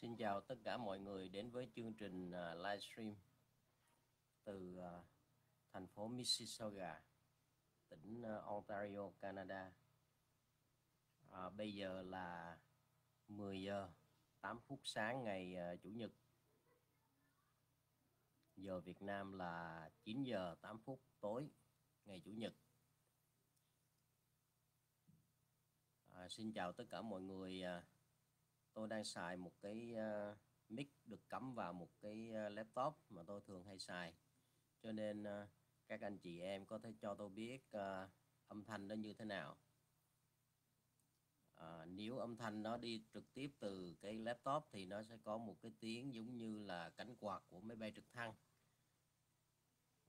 Xin chào tất cả mọi người đến với chương trình à, livestream từ à, thành phố Mississauga, tỉnh à, Ontario, Canada. À, bây giờ là 10 giờ 8 phút sáng ngày Chủ nhật. Giờ Việt Nam là 9 giờ 8 phút tối ngày Chủ nhật. À, xin chào tất cả mọi người. À, tôi đang xài một cái uh, mic được cắm vào một cái uh, laptop mà tôi thường hay xài cho nên uh, các anh chị em có thể cho tôi biết uh, âm thanh nó như thế nào à, nếu âm thanh nó đi trực tiếp từ cái laptop thì nó sẽ có một cái tiếng giống như là cánh quạt của máy bay trực thăng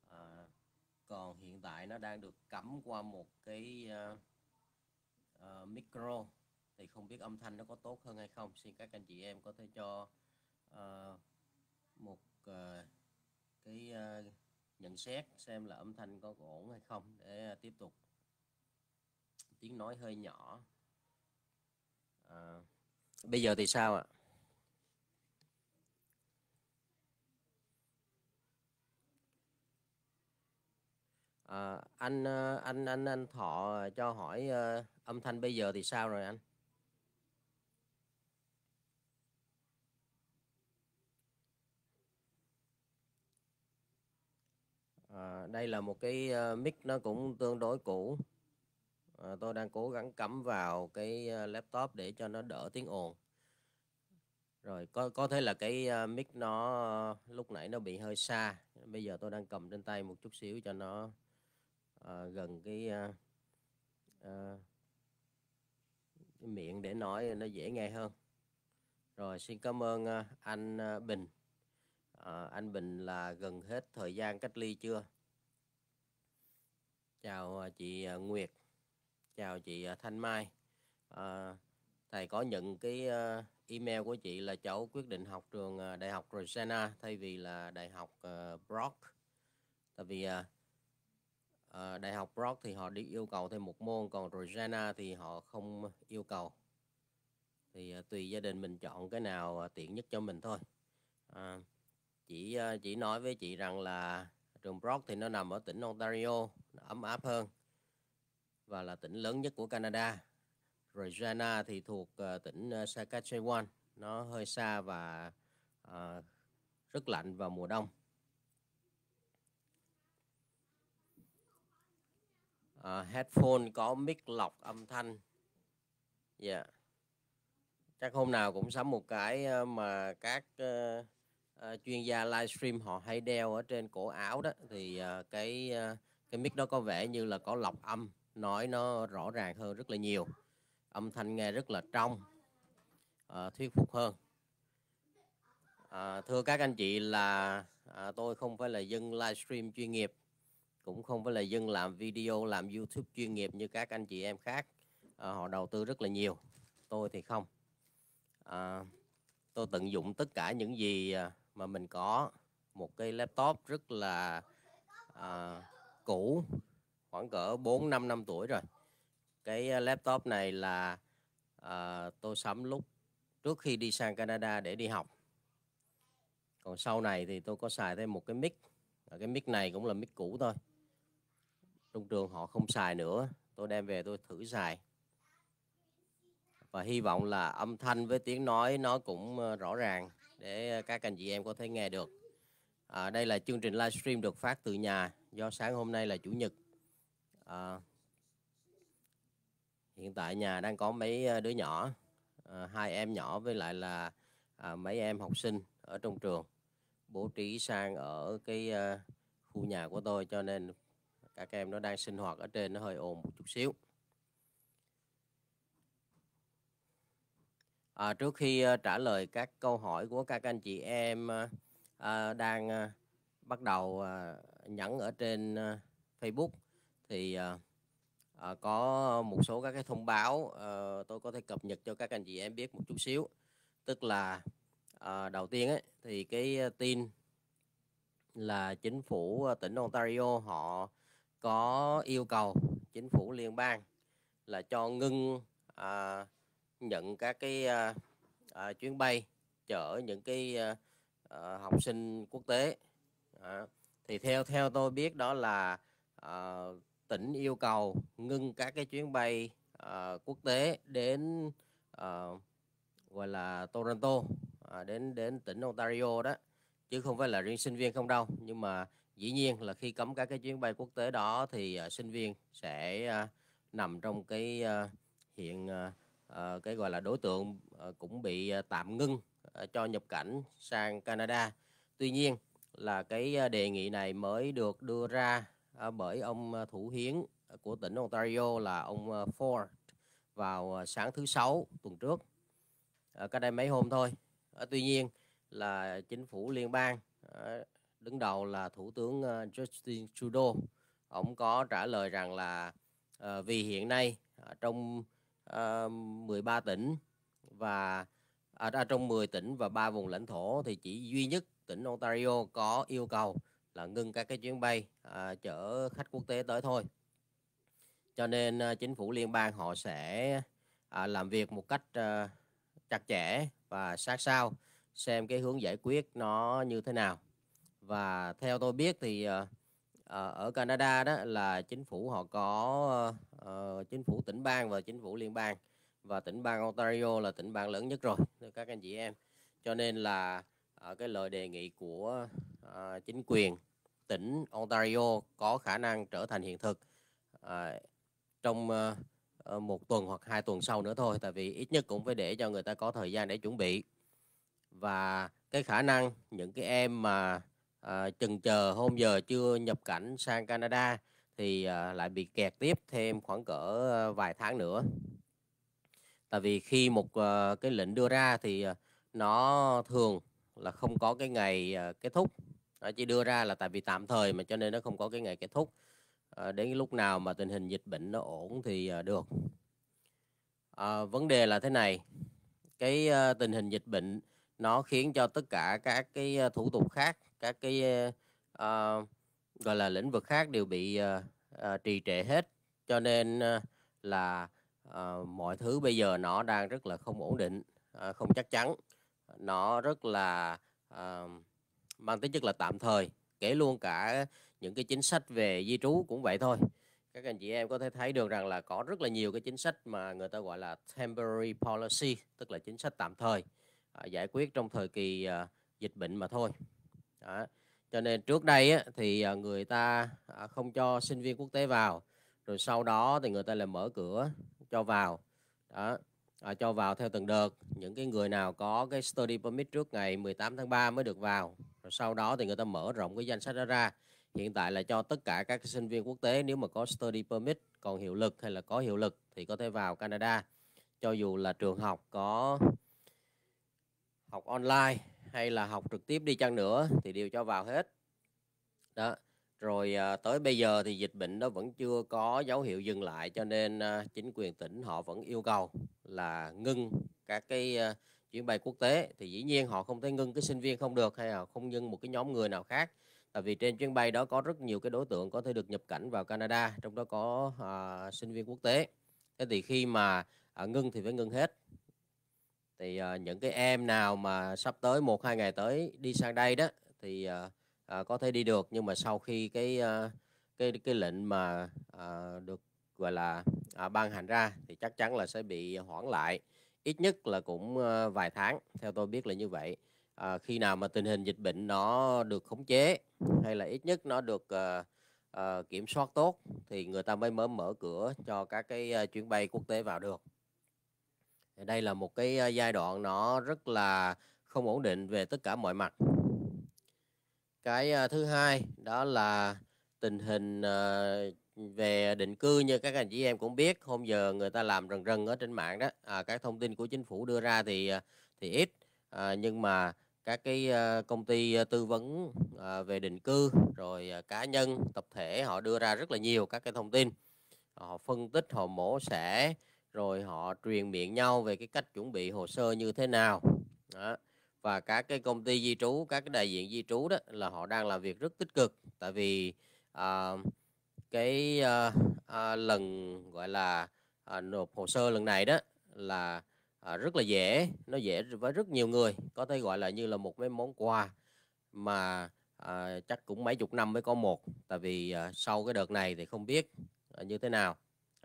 à, còn hiện tại nó đang được cắm qua một cái uh, uh, micro thì không biết âm thanh nó có tốt hơn hay không xin các anh chị em có thể cho uh, một uh, cái uh, nhận xét xem là âm thanh có ổn hay không để uh, tiếp tục tiếng nói hơi nhỏ à, bây giờ thì sao ạ À, anh anh anh anh thọ cho hỏi uh, âm thanh bây giờ thì sao rồi anh À, đây là một cái ờ, mic nó cũng tương đối cũ. À, tôi đang cố gắng cắm vào cái laptop để cho nó đỡ tiếng ồn. Rồi có có thể là cái mic nó lúc nãy nó bị hơi xa. Bây giờ tôi đang cầm trên tay một chút xíu cho nó à, gần cái à, cái miệng để nói nó dễ nghe hơn. Rồi xin cảm ơn anh Bình à, anh Bình là gần hết thời gian cách ly chưa? Chào ờ, chị ờ, Nguyệt, chào chị Thanh Mai. À, thầy có nhận cái email của chị là cháu quyết định học trường đại học Rosanna thay vì là đại học Brock. Tại vì à, đại học Brock thì họ đi yêu cầu thêm một môn còn Rosanna thì họ không yêu cầu. Thì à, tùy gia đình mình chọn cái nào tiện nhất cho mình thôi. À, chị ờ, chị nói với chị rằng là trường Brock thì nó nằm ở tỉnh Ontario nó ấm áp hơn và là tỉnh lớn nhất của Canada rồi Jana thì thuộc ờ, tỉnh ờ, Saskatchewan nó hơi xa và uh, rất lạnh vào mùa đông uh, headphone có mic lọc âm thanh dạ yeah. chắc hôm nào cũng sắm một cái mà các uh, Ờ, chuyên gia livestream họ hay đeo ở trên cổ áo đó thì uh, cái uh, cái mic đó có vẻ như là có lọc âm nói nó rõ ràng hơn rất là nhiều âm thanh nghe rất là trong uh, thuyết phục hơn À, thưa các anh chị là à, tôi không phải là dân livestream chuyên nghiệp cũng không phải là dân làm video làm youtube chuyên nghiệp như các anh chị em khác à, họ đầu tư rất là nhiều tôi thì không à, tôi tận dụng tất cả những gì à, mà mình có một cái laptop rất là à, cũ khoảng cỡ 4 5 năm tuổi rồi. Cái à, laptop này là à, tôi sắm lúc trước khi đi sang Canada để đi học. Còn sau này thì tôi có xài thêm một cái mic. cái mic này cũng là mic cũ thôi. Trong trường họ không xài nữa, tôi đem về tôi thử xài. Và hy vọng là âm thanh với tiếng nói nó cũng ờ, rõ ràng để ờ, các anh chị em có thể nghe được. À, đây là chương trình livestream được phát từ nhà do sáng hôm nay là chủ nhật. À, hiện tại nhà đang có mấy đứa nhỏ, à, hai em nhỏ với lại là à, mấy em học sinh ở trong trường bố trí sang ở cái à, khu nhà của tôi cho nên các em nó đang sinh hoạt ở trên nó hơi ồn một chút xíu. À, trước khi uh, trả lời các câu hỏi của các anh chị em uh, đang uh, bắt đầu uh, nhẫn ở trên uh, Facebook thì uh, uh, có một số các cái thông báo uh, tôi có thể cập nhật cho các anh chị em biết một chút xíu. Tức là uh, đầu tiên ấy, thì cái tin là chính phủ tỉnh Ontario họ có yêu cầu chính phủ liên bang là cho ngưng uh, nhận các cái uh, uh, chuyến bay chở những cái uh, uh, học sinh quốc tế uh, thì theo theo tôi biết đó là uh, tỉnh yêu cầu ngưng các cái chuyến bay uh, quốc tế đến uh, gọi là Toronto à, đến đến tỉnh Ontario đó chứ không phải là riêng sinh viên không đâu nhưng mà dĩ nhiên là khi cấm các cái chuyến bay quốc tế đó thì à, sinh viên sẽ à, nằm trong cái à, hiện à, Ờ, cái gọi là đối tượng ờ, cũng bị ờ, tạm ngưng cho nhập cảnh sang Canada. Tuy nhiên là cái đề nghị này mới được đưa ra bởi ông thủ hiến của tỉnh Ontario là ông Ford vào sáng thứ sáu tuần trước, cách đây mấy hôm thôi. tuy nhiên là chính phủ liên bang đứng đầu là thủ tướng Justin Trudeau, ông có trả lời rằng là vì hiện nay uh, trong 13 ờ, tỉnh và ở à, à, trong 10 tỉnh và 3 vùng lãnh thổ thì chỉ duy nhất tỉnh Ontario có yêu cầu là ngưng các cái chuyến bay à, chở khách quốc tế tới thôi. Cho nên à, chính phủ liên bang họ sẽ à, làm việc một cách à, chặt chẽ và sát sao xem cái hướng giải quyết nó như thế nào. Và theo tôi biết thì à, à, ở Canada đó là chính phủ họ có uh, chính phủ tỉnh bang và chính phủ liên bang và tỉnh bang Ontario là tỉnh bang lớn nhất rồi các anh chị em cho nên là uh, cái lời đề nghị của uh, chính quyền tỉnh Ontario có khả năng trở thành hiện thực uh, trong uh, một tuần hoặc hai tuần sau nữa thôi tại vì ít nhất cũng phải để cho người ta có thời gian để chuẩn bị và cái khả năng những cái em mà à, chần chờ hôm giờ chưa nhập cảnh sang Canada thì à, lại bị kẹt tiếp thêm khoảng cỡ ờ, vài tháng nữa. Tại vì khi một à, cái lệnh đưa ra thì à, nó thường là không có cái ngày à, kết thúc. Nó chỉ đưa ra là tại vì tạm thời mà cho nên nó không có cái ngày kết thúc. À, đến lúc nào mà tình hình dịch bệnh nó ổn thì à, được. À, vấn đề là thế này. Cái à, tình hình dịch bệnh nó khiến cho tất cả các cái thủ tục khác các cái uh, gọi là lĩnh vực khác đều bị uh, uh, trì trệ hết cho nên uh, là uh, mọi thứ bây giờ nó đang rất là không ổn định uh, không chắc chắn nó rất là uh, mang tính chất là tạm thời kể luôn cả những cái chính sách về di trú cũng vậy thôi các anh chị em có thể thấy được rằng là có rất là nhiều cái chính sách mà người ta gọi là temporary policy tức là chính sách tạm thời à, giải quyết trong thời kỳ à, dịch bệnh mà thôi đó. Cho nên trước đây á, thì à, người ta à, không cho sinh viên quốc tế vào, rồi sau đó thì người ta lại mở cửa cho vào, đó, à, cho vào theo từng đợt. Những cái người nào có cái study permit trước ngày 18 tháng 3 mới được vào, rồi sau đó thì người ta mở rộng cái danh sách đó ra. Hiện tại là cho tất cả các sinh viên quốc tế nếu mà có study permit còn hiệu lực hay là có hiệu lực thì có thể vào Canada. Cho dù là trường học có học online hay là học trực tiếp đi chăng nữa thì đều cho vào hết đó rồi ờ, tới bây giờ thì dịch bệnh nó vẫn chưa có dấu hiệu dừng lại cho nên ờ, chính quyền tỉnh họ vẫn yêu cầu là ngưng các cái ờ, chuyến bay quốc tế thì dĩ nhiên họ không thể ngưng cái sinh viên không được hay là không ngưng một cái nhóm người nào khác tại vì trên chuyến bay đó có rất nhiều cái đối tượng có thể được nhập cảnh vào Canada trong đó có à, sinh viên quốc tế thế thì khi mà à, ngưng thì phải ngưng hết thì uh, những cái em nào mà sắp tới một hai ngày tới đi sang đây đó thì uh, uh, có thể đi được nhưng mà sau khi cái uh, cái cái lệnh mà uh, được gọi là uh, ban hành ra thì chắc chắn là sẽ bị hoãn lại ít nhất là cũng uh, vài tháng theo tôi biết là như vậy uh, khi nào mà tình hình dịch bệnh nó được khống chế hay là ít nhất nó được uh, uh, kiểm soát tốt thì người ta mới mở mở cửa cho các cái uh, chuyến bay quốc tế vào được đây là một cái giai đoạn nó rất là không ổn định về tất cả mọi mặt. Cái thứ hai đó là tình hình ờ, về định cư như các anh chị em cũng biết hôm giờ người ta làm rần rần ở trên mạng đó à, các thông tin của chính phủ đưa ra thì ờ, thì ít à, nhưng mà các cái ờ, công ty tư vấn về định cư rồi cá nhân tập thể họ đưa ra rất là nhiều các cái thông tin họ phân tích họ mổ xẻ rồi họ truyền miệng nhau về cái cách chuẩn bị hồ sơ như thế nào đó. và các cái công ty di trú các cái đại diện di trú đó là họ đang làm việc rất tích cực tại vì à, cái à, à, lần gọi là à, nộp hồ sơ lần này đó là à, rất là dễ nó dễ với rất nhiều người có thể gọi là như là một cái món quà mà à, chắc cũng mấy chục năm mới có một tại vì à, sau cái đợt này thì không biết à, như thế nào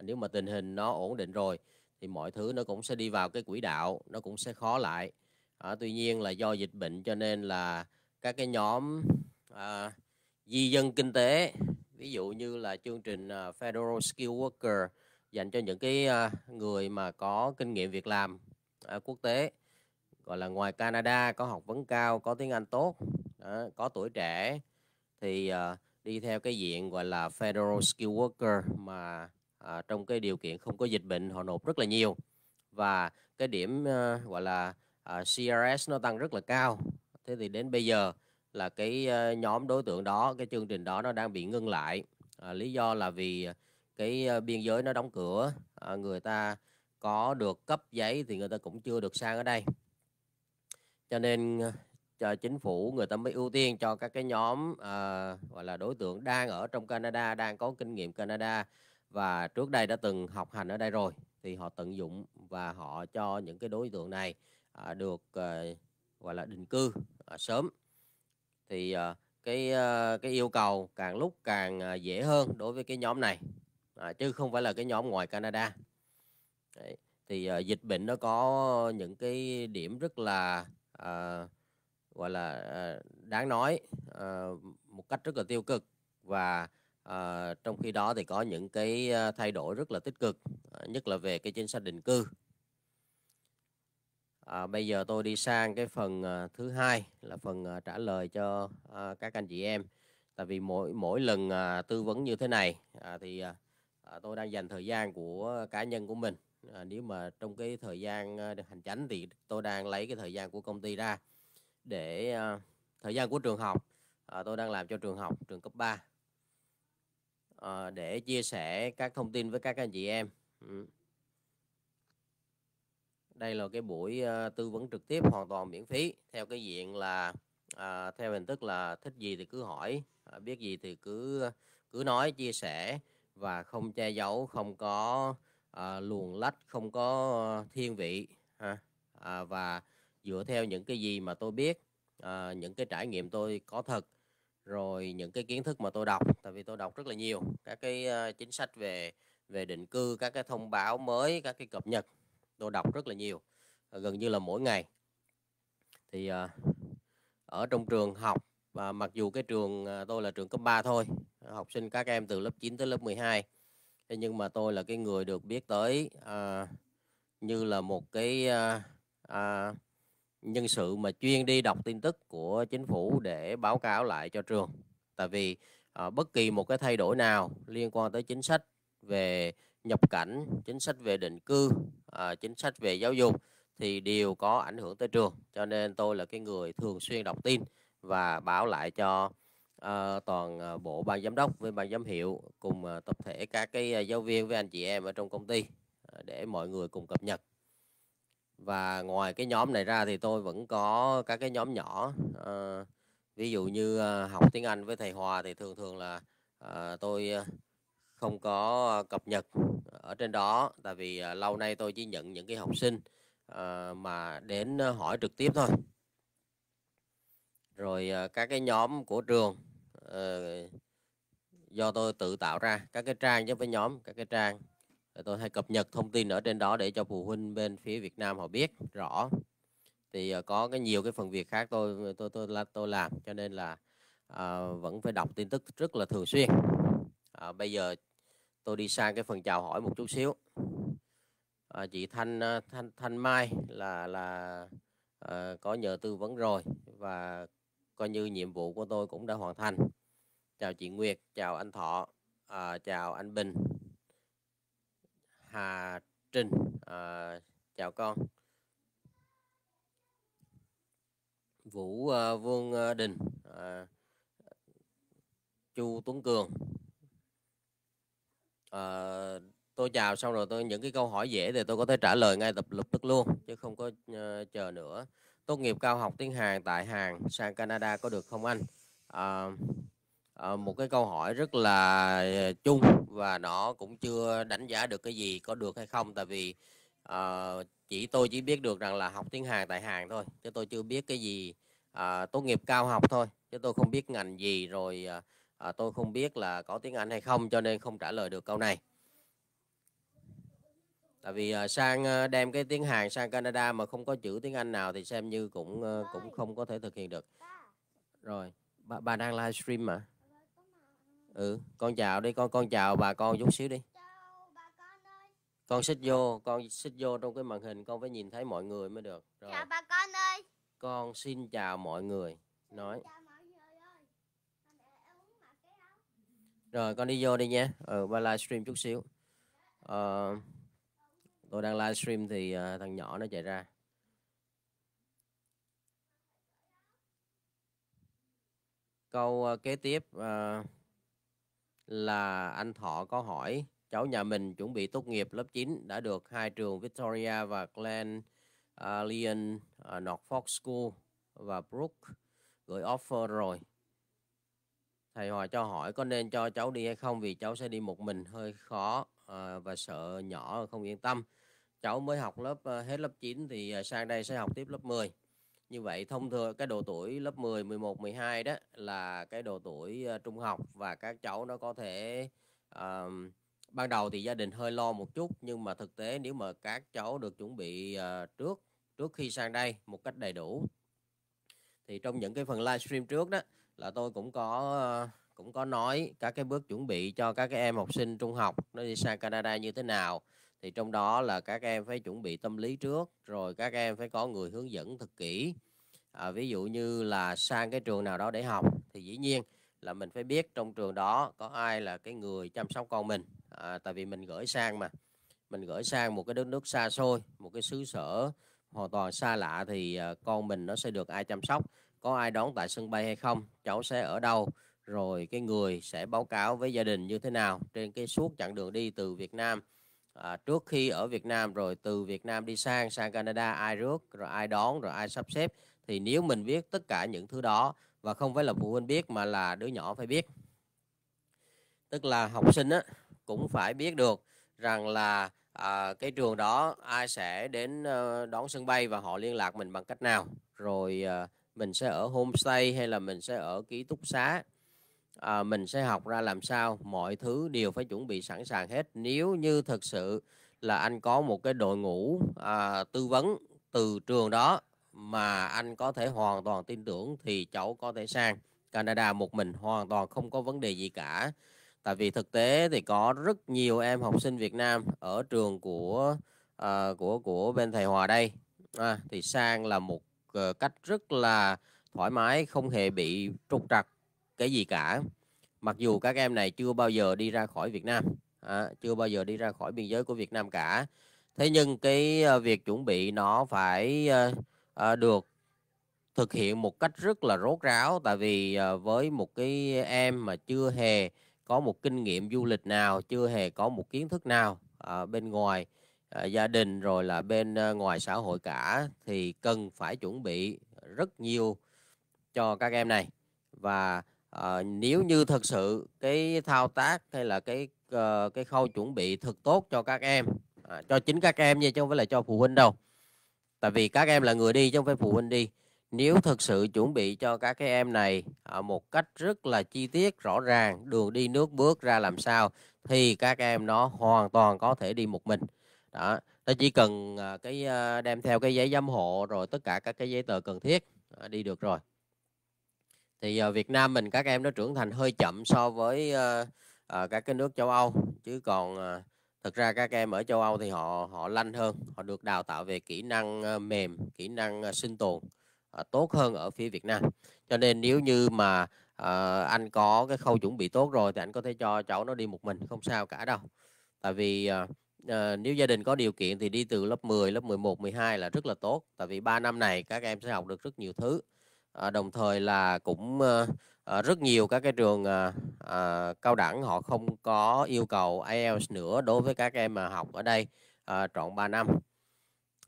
nếu mà tình hình nó ổn định rồi thì mọi thứ nó cũng sẽ đi vào cái quỹ đạo nó cũng sẽ khó lại à, tuy nhiên là do dịch bệnh cho nên là các cái nhóm à, di dân kinh tế ví dụ như là chương trình à, Federal Skill Worker dành cho những cái à, người mà có kinh nghiệm việc làm quốc tế gọi là ngoài Canada có học vấn cao có tiếng Anh tốt có tuổi trẻ thì à, đi theo cái diện gọi là Federal Skill Worker mà à, trong cái điều kiện không có dịch bệnh họ nộp rất là nhiều và cái điểm à, gọi là à, ờ, CRS nó tăng rất là cao thế thì đến bây giờ là cái à, nhóm đối tượng đó cái chương trình đó nó đang bị ngưng lại à, lý do là vì cái à, biên giới nó đóng cửa à, người ta có được cấp giấy thì người ta cũng chưa được sang ở đây cho nên cho chính phủ người ta mới ưu tiên cho các cái nhóm à, gọi là đối tượng đang ở trong Canada đang có kinh nghiệm Canada và trước đây đã từng học hành ở đây rồi thì họ tận dụng và họ cho những cái đối tượng này à, được à, gọi là định cư à, sớm thì à, cái à, cái yêu cầu càng lúc càng à, dễ hơn đối với cái nhóm này à, chứ không phải là cái nhóm ngoài Canada Đấy. thì à, dịch bệnh nó có những cái điểm rất là à, gọi là à, đáng nói à, một cách rất là tiêu cực và À, trong khi đó thì có những cái ờ, thay đổi rất là tích cực, ờ, nhất là về cái chính sách định cư. À, bây giờ tôi đi sang cái phần thứ hai là phần trả lời cho các anh chị em. Tại vì mỗi mỗi lần tư vấn như thế này thì tôi đang dành thời gian của cá nhân của mình. À, nếu mà trong cái thời gian hành chánh thì tôi đang lấy cái thời gian của công ty ra để thời gian của trường học à, tôi đang làm cho trường học trường cấp 3 Ờ, để chia sẻ các thông tin với các anh chị em ừ. đây là cái buổi ờ, tư vấn trực tiếp hoàn toàn miễn phí theo cái diện là ờ, theo hình thức là thích gì thì cứ hỏi biết gì thì cứ cứ nói chia sẻ và không che giấu không có uh, luồn lách không có thiên vị và dựa theo những cái gì mà tôi biết những cái trải nghiệm tôi có thật rồi những cái kiến thức mà tôi đọc tại vì tôi đọc rất là nhiều các cái ờ, chính sách về về định cư các cái thông báo mới các cái cập nhật tôi đọc rất là nhiều ờ, gần như là mỗi ngày thì ờ, ở trong trường học và mặc dù cái trường tôi là trường cấp 3 thôi học sinh các em từ lớp 9 tới lớp 12 thế nhưng mà tôi là cái người được biết tới à, như là một cái à, à, nhân sự mà chuyên đi đọc tin tức của chính phủ để báo cáo lại cho trường tại vì à, bất kỳ một cái thay đổi nào liên quan tới chính sách về nhập cảnh chính sách về định cư à, chính sách về giáo dục thì đều có ảnh hưởng tới trường cho nên tôi là cái người thường xuyên đọc tin và báo lại cho à, toàn bộ ban giám đốc với ban giám hiệu cùng à, tập thể các cái giáo viên với anh chị em ở trong công ty để mọi người cùng cập nhật và ngoài cái nhóm này ra thì tôi vẫn có các cái nhóm nhỏ à, ví dụ như ờ, học tiếng Anh với thầy Hòa thì thường thường là à, tôi không có cập nhật ở trên đó tại vì à, lâu nay tôi chỉ nhận những cái học sinh à, mà đến hỏi trực tiếp thôi rồi à, các cái nhóm của trường à, do tôi tự tạo ra các cái trang với nhóm các cái trang rồi tôi hay cập nhật thông tin ở trên đó để cho phụ huynh bên phía Việt Nam họ biết rõ. Thì ờ, có cái nhiều cái phần việc khác tôi tôi tôi là tôi, tôi làm cho nên là à, vẫn phải đọc tin tức rất là thường xuyên. À, bây giờ tôi đi sang cái phần chào hỏi một chút xíu. À, chị Thanh Thanh Thanh Mai là là à, có nhờ tư vấn rồi và coi như nhiệm vụ của tôi cũng đã hoàn thành. Chào chị Nguyệt, chào anh Thọ, à, chào anh Bình, Hà Trinh à, chào con Vũ uh, Vương à, Đình à, Chu Tuấn Cường à, tôi chào xong rồi tôi những cái câu hỏi dễ thì tôi có thể trả lời ngay tập lập tức luôn chứ không có uh, chờ nữa tốt nghiệp cao học tiếng Hàn tại Hàn sang Canada có được không anh à, Ờ, một cái câu hỏi rất là ờ, chung và nó cũng chưa đánh giá được cái gì có được hay không tại vì uh, chỉ tôi chỉ biết được rằng là học tiếng Hàn tại Hàn thôi chứ tôi chưa biết cái gì uh, tốt nghiệp cao học thôi chứ tôi không biết ngành gì rồi uh, tôi không biết là có tiếng Anh hay không cho nên không trả lời được câu này tại vì uh, sang uh, đem cái tiếng Hàn sang Canada mà không có chữ tiếng Anh nào thì xem như cũng uh, cũng không có thể thực hiện được rồi bà, bà đang livestream mà ừ con chào đi con con chào bà con chút xíu đi con xích vô con xích vô trong cái màn hình con phải nhìn thấy mọi người mới được rồi chào bà con ơi con xin chào mọi người nói rồi con đi vô đi nha ừ ba livestream chút xíu ờ, tôi đang livestream thì uh, thằng nhỏ nó chạy ra câu uh, kế tiếp uh, là anh Thọ có hỏi cháu nhà mình chuẩn bị tốt nghiệp lớp 9 đã được hai trường Victoria và Glen uh, Leon uh, Norfolk School và Brook gửi offer rồi. Thầy hòa cho hỏi có nên cho cháu đi hay không vì cháu sẽ đi một mình hơi khó uh, và sợ nhỏ không yên tâm. Cháu mới học lớp uh, hết lớp 9 thì uh, sang đây sẽ học tiếp lớp 10. Như vậy thông thường cái độ tuổi lớp 10, 11, 12 đó là cái độ tuổi ờ, trung học và các cháu nó có thể uh, ban đầu thì gia đình hơi lo một chút nhưng mà thực tế nếu mà các cháu được chuẩn bị uh, trước trước khi sang đây một cách đầy đủ thì trong những cái phần livestream trước đó là tôi cũng có ờ, cũng có nói các cái bước chuẩn bị cho các cái em học sinh trung học nó đi sang Canada như thế nào thì trong đó là các em phải chuẩn bị tâm lý trước rồi các em phải có người hướng dẫn thật kỹ à, ví dụ như là sang cái trường nào đó để học thì dĩ nhiên là mình phải biết trong trường đó có ai là cái người chăm sóc con mình à, tại vì mình gửi sang mà mình gửi sang một cái đất nước xa xôi một cái xứ sở hoàn toàn xa lạ thì à, con mình nó sẽ được ai chăm sóc có ai đón tại sân bay hay không cháu sẽ ở đâu rồi cái người sẽ báo cáo với gia đình như thế nào trên cái suốt chặng đường đi từ Việt Nam à, trước khi ở Việt Nam rồi từ Việt Nam đi sang sang Canada ai rước rồi ai đón rồi ai sắp xếp thì nếu mình biết tất cả những thứ đó và không phải là phụ huynh biết mà là đứa nhỏ phải biết tức là học sinh á, cũng phải biết được rằng là à, cái trường đó ai sẽ đến à, đón sân bay và họ liên lạc mình bằng cách nào rồi à, mình sẽ ở homestay hay là mình sẽ ở ký túc xá à, mình sẽ học ra làm sao mọi thứ đều phải chuẩn bị sẵn sàng hết nếu như thực sự là anh có một cái đội ngũ à, tư vấn từ trường đó mà anh có thể hoàn toàn tin tưởng thì cháu có thể sang Canada một mình hoàn toàn không có vấn đề gì cả tại vì thực tế thì có rất nhiều em học sinh Việt Nam ở trường của à, của của bên thầy Hòa đây à, thì sang là một ờ, cách rất là thoải mái không hề bị trục trặc cái gì cả mặc dù các em này chưa bao giờ đi ra khỏi Việt Nam à, chưa bao giờ đi ra khỏi biên giới của Việt Nam cả thế nhưng cái ờ, việc chuẩn bị nó phải à, được thực hiện một cách rất là rốt ráo tại vì à, với một cái em mà chưa hề có một kinh nghiệm du lịch nào chưa hề có một kiến thức nào à, bên ngoài à, gia đình rồi là bên à, ngoài xã hội cả thì cần phải chuẩn bị rất nhiều cho các em này và à, nếu như thật sự cái thao tác hay là cái uh, cái khâu chuẩn bị thực tốt cho các em à, cho chính các em nha chứ không phải là cho phụ huynh đâu tại vì các em là người đi chứ không phải phụ huynh đi nếu thực sự chuẩn bị cho các cái em này à, một cách rất là chi tiết rõ ràng đường đi nước bước ra làm sao thì các em nó hoàn toàn có thể đi một mình đó nó chỉ cần à, cái đem theo cái giấy giám hộ rồi tất cả các cái giấy tờ cần thiết à, đi được rồi thì giờ Việt Nam mình các em nó trưởng thành hơi chậm so với uh, uh, các cái nước châu Âu chứ còn uh, thực ra các em ở châu Âu thì họ họ lanh hơn họ được đào tạo về kỹ năng uh, mềm kỹ năng uh, sinh tồn uh, tốt hơn ở phía Việt Nam cho nên nếu như mà uh, anh có cái khâu chuẩn bị tốt rồi thì anh có thể cho cháu nó đi một mình không sao cả đâu tại vì uh, À, nếu gia đình có điều kiện thì đi từ lớp 10, lớp 11, 12 là rất là tốt. Tại vì 3 năm này các em sẽ học được rất nhiều thứ à, đồng thời là cũng à, rất nhiều các cái trường à, à, cao đẳng họ không có yêu cầu IELTS nữa đối với các em mà học ở đây à, trọn 3 năm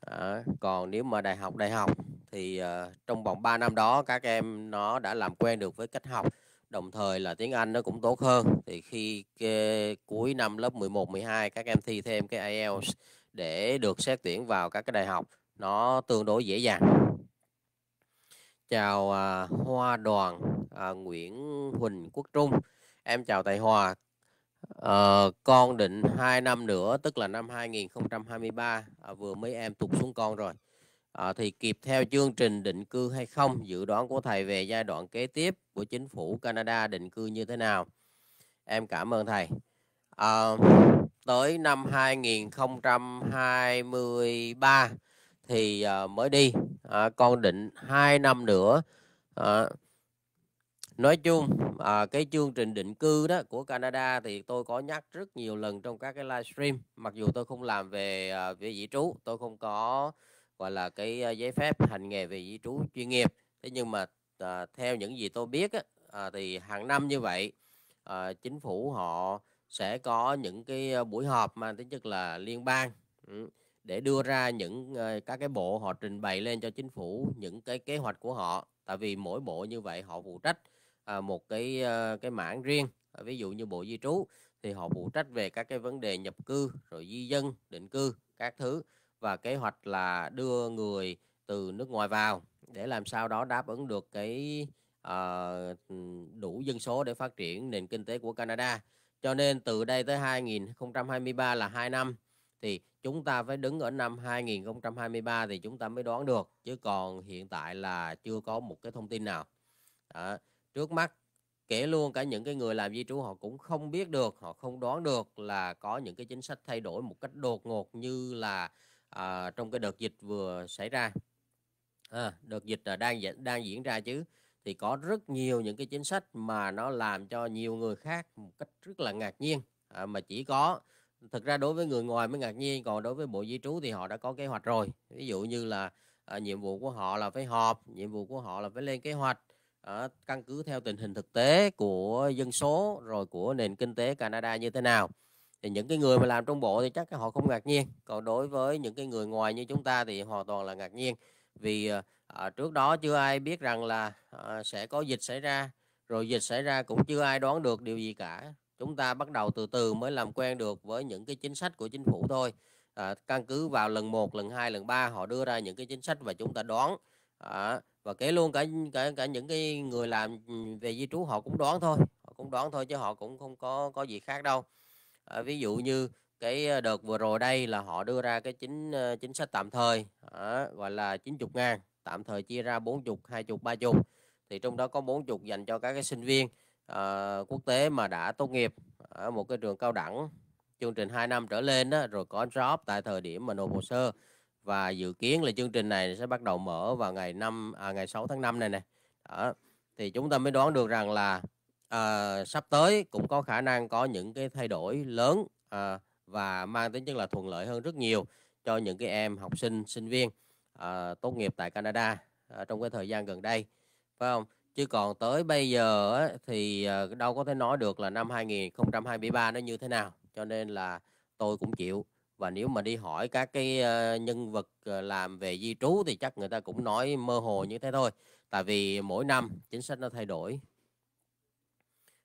à, còn nếu mà đại học đại học thì à, trong vòng 3 năm đó các em nó đã làm quen được với cách học đồng thời là tiếng Anh nó cũng tốt hơn thì khi cái, cuối năm lớp 11 12 các em thi thêm cái IELTS để được xét tuyển vào các cái đại học nó tương đối dễ dàng chào à, Hoa Đoàn, à, Nguyễn Huỳnh Quốc Trung. Em chào thầy Hòa. À, ờ, con định 2 năm nữa, tức là năm 2023, à, vừa mới em tụt xuống con rồi. À, thì kịp theo chương trình định cư hay không? Dự đoán của thầy về giai đoạn kế tiếp của chính phủ Canada định cư như thế nào? Em cảm ơn thầy. À, tới năm 2023 thì uh, mới đi à, con định 2 năm nữa à, nói chung à, cái chương trình định cư đó của Canada thì tôi có nhắc rất nhiều lần trong các cái livestream mặc dù tôi không làm về à, về di trú tôi không có gọi là cái à, giấy phép hành nghề về di trú chuyên nghiệp thế nhưng mà à, theo những gì tôi biết á, thì hàng năm như vậy à, chính phủ họ sẽ có những cái buổi họp mang tính chất là liên bang ừ để đưa ra những ờ, các cái bộ họ trình bày lên cho chính phủ những cái kế hoạch của họ tại vì mỗi bộ như vậy họ phụ trách à, một cái ờ, cái mảng riêng ờ, ví dụ như bộ di trú thì họ phụ trách về các cái vấn đề nhập cư rồi di dân định cư các thứ và kế hoạch là đưa người từ nước ngoài vào để làm sao đó đáp ứng được cái uh, đủ dân số để phát triển nền kinh tế của Canada cho nên từ đây tới 2023 là 2 năm thì chúng ta phải đứng ở năm 2023 thì chúng ta mới đoán được chứ còn hiện tại là chưa có một cái thông tin nào đó. trước mắt kể luôn cả những cái người làm di trú họ cũng không biết được họ không đoán được là có những cái chính sách thay đổi một cách đột ngột như là à, trong cái đợt dịch vừa xảy ra à, đợt dịch là đang đang diễn ra chứ thì có rất nhiều những cái chính sách mà nó làm cho nhiều người khác một cách rất là ngạc nhiên à, mà chỉ có thực ra đối với người ngoài mới ngạc nhiên còn đối với bộ di trú thì họ đã có kế hoạch rồi ví dụ như là à, nhiệm vụ của họ là phải họp nhiệm vụ của họ là phải lên kế hoạch à, căn cứ theo tình hình thực tế của dân số rồi của nền kinh tế Canada như thế nào thì những cái người mà làm trong bộ thì chắc họ không ngạc nhiên còn đối với những cái người ngoài như chúng ta thì hoàn toàn là ngạc nhiên vì à, à, trước đó chưa ai biết rằng là à, sẽ có dịch xảy ra rồi dịch xảy ra cũng chưa ai đoán được điều gì cả chúng ta bắt đầu từ từ mới làm quen được với những cái chính sách của chính phủ thôi à, căn cứ vào lần 1 lần 2 lần 3 họ đưa ra những cái chính sách và chúng ta đoán à, và kể luôn cả cả cả những cái người làm về di trú họ cũng đoán thôi họ cũng đoán thôi chứ họ cũng không có có gì khác đâu à, ví dụ như cái à, đợt vừa rồi đây là họ đưa ra cái chính à, chính sách tạm thời à, gọi là 90 ngàn tạm thời chia ra 40 20 30 thì trong đó có 40 dành cho các cái sinh viên à, quốc tế mà đã tốt nghiệp ở một cái trường cao đẳng chương trình 2 năm trở lên đó rồi có job tại thời điểm mà nộp hồ sơ và dự kiến là chương trình này sẽ bắt đầu mở vào ngày 5 à, ngày 6 tháng 5 này này đó. thì chúng ta mới đoán được rằng là à, sắp tới cũng có khả năng có những cái thay đổi lớn à, và mang tính chất là thuận lợi hơn rất nhiều cho những cái em học sinh sinh viên à, tốt nghiệp tại Canada à, trong cái thời gian gần đây phải không chứ còn tới bây giờ thì ờ, đâu có thể nói được là năm 2023 nó như thế nào cho nên là tôi cũng chịu và nếu mà đi hỏi các cái ờ, nhân vật ờ, làm về di trú thì chắc người ta cũng nói mơ hồ như thế thôi tại vì mỗi năm chính sách nó thay đổi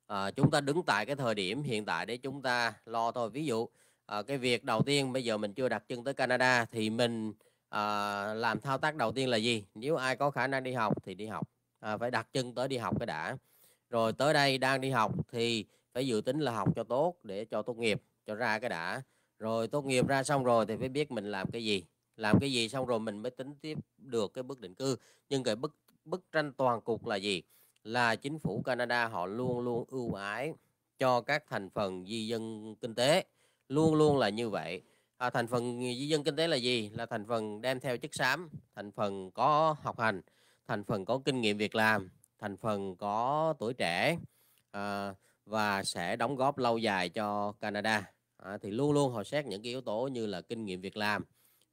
à, chúng ta đứng tại cái thời điểm hiện tại để chúng ta lo thôi ví dụ à, cái việc đầu tiên bây giờ mình chưa đặt chân tới Canada thì mình à, làm thao tác đầu tiên là gì nếu ai có khả năng đi học thì đi học à, phải đặt chân tới đi học cái đã rồi tới đây đang đi học thì phải dự tính là học cho tốt để cho tốt nghiệp cho ra cái đã rồi tốt nghiệp ra xong rồi thì phải biết mình làm cái gì làm cái gì xong rồi mình mới tính tiếp được cái bước định cư nhưng cái bức bức tranh toàn cục là gì là chính phủ Canada họ luôn luôn ưu ái cho các thành phần di dân kinh tế luôn luôn là như vậy à, thành phần di dân kinh tế là gì là thành phần đem theo chất xám thành phần có học hành thành phần có kinh nghiệm việc làm thành phần có tuổi trẻ à, và sẽ đóng góp lâu dài cho Canada à, thì luôn luôn họ xét những cái yếu tố như là kinh nghiệm việc làm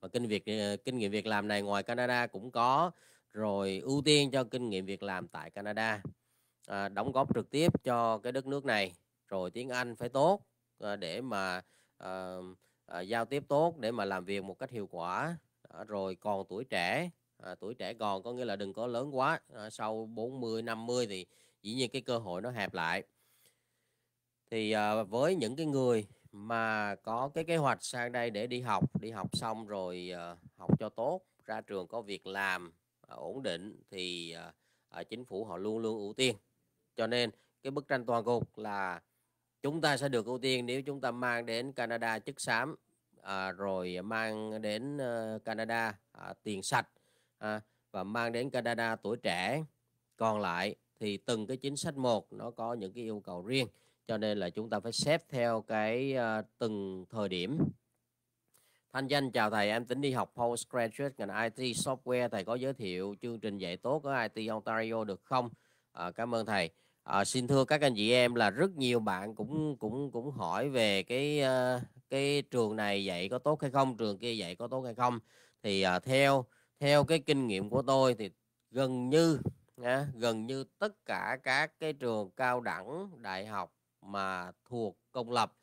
và kinh việc ờ, kinh nghiệm việc làm này ngoài Canada cũng có rồi ưu tiên cho kinh nghiệm việc làm tại Canada à, đóng góp trực tiếp cho cái đất nước này rồi tiếng Anh phải tốt à, để mà à, à, giao tiếp tốt để mà làm việc một cách hiệu quả à, rồi còn tuổi trẻ à, tuổi trẻ còn có nghĩa là đừng có lớn quá à, sau 40 50 thì dĩ nhiên cái cơ hội nó hẹp lại thì à, với những cái người mà có cái kế hoạch sang đây để đi học đi học xong rồi à, học cho tốt ra trường có việc làm à, ổn định thì à, à, chính phủ họ luôn luôn ưu tiên cho nên cái bức tranh toàn cục là chúng ta sẽ được ưu tiên nếu chúng ta mang đến Canada chất xám à, rồi mang đến ờ, Canada à, tiền sạch ha, và mang đến Canada tuổi trẻ. Còn lại thì từng cái chính sách một nó có những cái yêu cầu riêng cho nên là chúng ta phải xếp theo cái uh, từng thời điểm Thanh Danh chào thầy, em tính đi học postgraduate ngành IT software. Thầy có giới thiệu chương trình dạy tốt ở IT Ontario được không? À, cảm ơn thầy. À, xin thưa các anh chị em là rất nhiều bạn cũng cũng cũng hỏi về cái ờ, cái trường này dạy có tốt hay không, trường kia dạy có tốt hay không. Thì à, theo theo cái kinh nghiệm của tôi thì gần như à, gần như tất cả các cái trường cao đẳng đại học mà thuộc công lập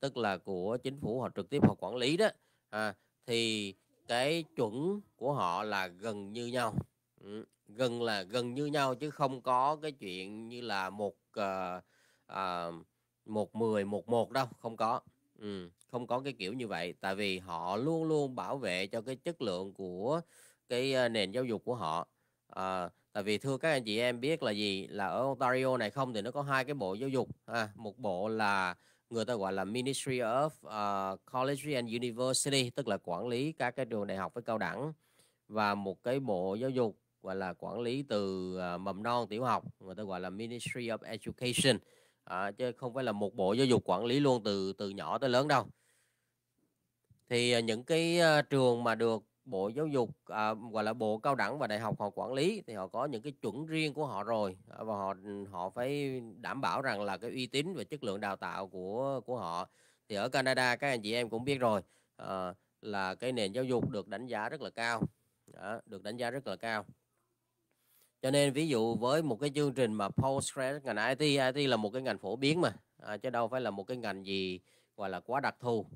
tức là của chính phủ hoặc trực tiếp họ quản lý đó à, thì cái chuẩn của họ là gần như nhau gần là gần như nhau chứ không có cái chuyện như là một uh, uh, một mười một một đâu không có ừ, không có cái kiểu như vậy tại vì họ luôn luôn bảo vệ cho cái chất lượng của cái ờ, nền giáo dục của họ à, tại vì thưa các anh chị em biết là gì là ở Ontario này không thì nó có hai cái bộ giáo dục à, một bộ là người ta gọi là Ministry of uh, College and University tức là quản lý các cái trường đại học với cao đẳng và một cái bộ giáo dục gọi là quản lý từ uh, mầm non tiểu học người ta gọi là Ministry of Education à, chứ không phải là một bộ giáo dục quản lý luôn từ từ nhỏ tới lớn đâu thì những cái trường mà được bộ giáo dục à, gọi là bộ cao đẳng và đại học họ quản lý thì họ có những cái chuẩn riêng của họ rồi ờ, và họ ừ, họ phải đảm bảo rằng là cái uy tín và chất lượng đào tạo của của họ thì ở Canada các anh chị em cũng biết rồi à, là cái nền giáo dục được đánh giá rất là cao đó, được đánh giá rất là cao cho nên ví dụ với một cái chương trình mà postgrad ngành IT IT là một cái ngành phổ biến mà à, chứ đâu phải là một cái ngành gì gọi là quá đặc thù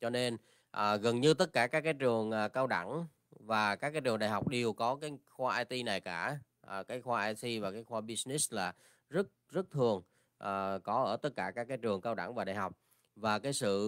cho nên à, gần như tất cả các cái trường à, cao đẳng và các cái trường đại học đều có cái khoa IT này cả à, cái khoa IT và cái khoa business là rất rất thường à, có ở tất cả các cái trường cao đẳng và đại học và cái sự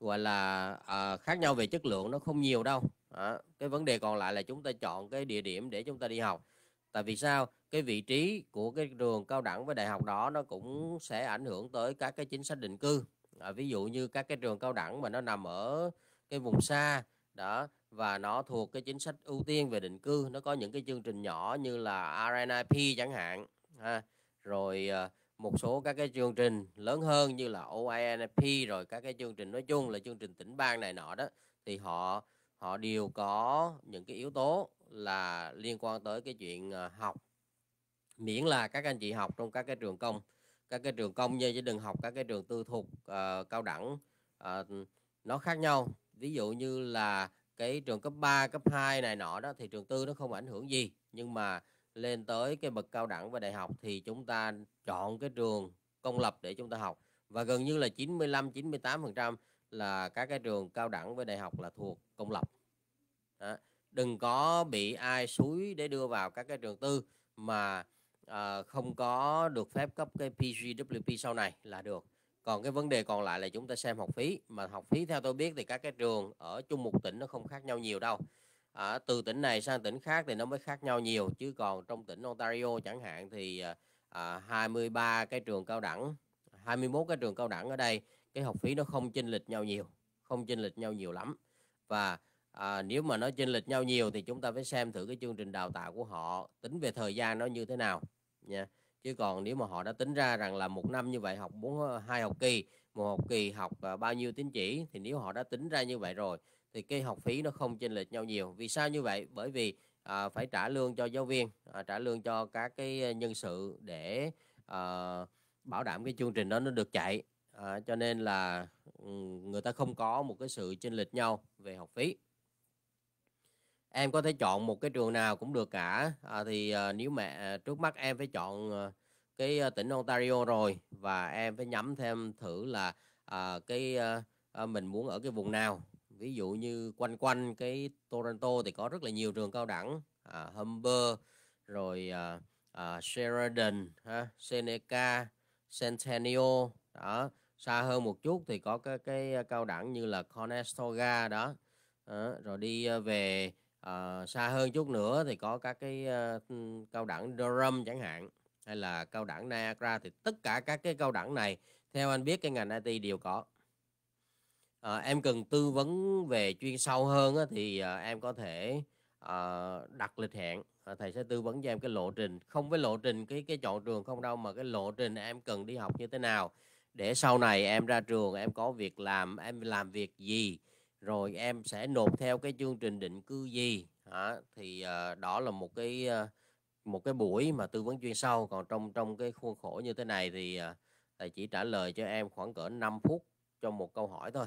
gọi là à, khác nhau về chất lượng nó không nhiều đâu à, cái vấn đề còn lại là chúng ta chọn cái địa điểm để chúng ta đi học tại vì sao cái vị trí của cái trường cao đẳng với đại học đó nó cũng sẽ ảnh hưởng tới các cái chính sách định cư à, ví dụ như các cái trường cao đẳng mà nó nằm ở cái vùng xa đó và nó thuộc cái chính sách ưu tiên về định cư nó có những cái chương trình nhỏ như là RNIP chẳng hạn ha rồi ờ, một số các cái chương trình lớn hơn như là OINP rồi các cái chương trình nói chung là chương trình tỉnh bang này nọ đó thì họ họ đều có những cái yếu tố là liên quan tới cái chuyện ờ, học miễn là các anh chị học trong các cái trường công các cái trường công như chứ đừng học các cái trường tư thục uh, cao đẳng uh, nó khác nhau ví dụ như là cái trường cấp 3, cấp 2 này nọ đó thì trường tư nó không ảnh hưởng gì nhưng mà lên tới cái bậc cao đẳng và đại học thì chúng ta chọn cái trường công lập để chúng ta học và gần như là 95 98% là các cái trường cao đẳng với đại học là thuộc công lập. Đó. Đừng có bị ai suối để đưa vào các cái trường tư mà à, không có được phép cấp cái PGWP sau này là được còn cái vấn đề còn lại là chúng ta xem học phí mà học phí theo tôi biết thì các cái trường ở chung một tỉnh nó không khác nhau nhiều đâu à, từ tỉnh này sang tỉnh khác thì nó mới khác nhau nhiều chứ còn trong tỉnh Ontario chẳng hạn thì à, 23 à, cái trường cao đẳng 21 cái trường cao đẳng ở đây cái học phí nó không chênh lệch nhau nhiều không chênh lệch nhau nhiều lắm và à, nếu mà nó chênh lệch nhau nhiều thì chúng ta phải xem thử cái chương trình đào tạo của họ tính về thời gian nó như thế nào nha yeah chứ còn nếu mà họ đã tính ra rằng là một năm như vậy học bốn ờ, hai học kỳ một học kỳ học ờ, bao nhiêu tín chỉ thì nếu họ đã tính ra như vậy rồi thì cái học phí nó không chênh lệch nhau nhiều vì sao như vậy bởi vì à, phải trả lương cho giáo viên à, trả lương cho các cái nhân sự để à, bảo đảm cái chương trình đó nó được chạy à, cho nên là người ta không có một cái sự chênh lệch nhau về học phí em có thể chọn một cái trường nào cũng được cả à, thì à, nếu mà ờ, trước mắt em phải chọn à, cái à, tỉnh Ontario rồi và em phải nhắm thêm thử là à, cái à, mình muốn ở cái vùng nào ví dụ như quanh quanh cái Toronto thì có rất là nhiều trường cao đẳng à, Humber rồi à, à, Sheridan ha, Seneca Centennial đó xa hơn một chút thì có cái cái cao đẳng như là Conestoga đó à, rồi đi về à, xa hơn chút nữa thì có các cái uh, cao đẳng Durham chẳng hạn hay là cao đẳng Niagara thì tất cả các cái cao đẳng này theo anh biết cái ngành IT đều có à, em cần tư vấn về chuyên sâu hơn á, thì à, em có thể à, đặt lịch hẹn à, thầy sẽ tư vấn cho em cái lộ trình không với lộ trình cái cái chọn trường không đâu mà cái lộ trình em cần đi học như thế nào để sau này em ra trường em có việc làm em làm việc gì rồi em sẽ nộp theo cái chương trình định cư gì hả thì à, đó là một cái à, một cái buổi mà tư vấn chuyên sâu còn trong trong cái khuôn khổ như thế này thì à, thầy chỉ trả lời cho em khoảng cỡ 5 phút cho một câu hỏi thôi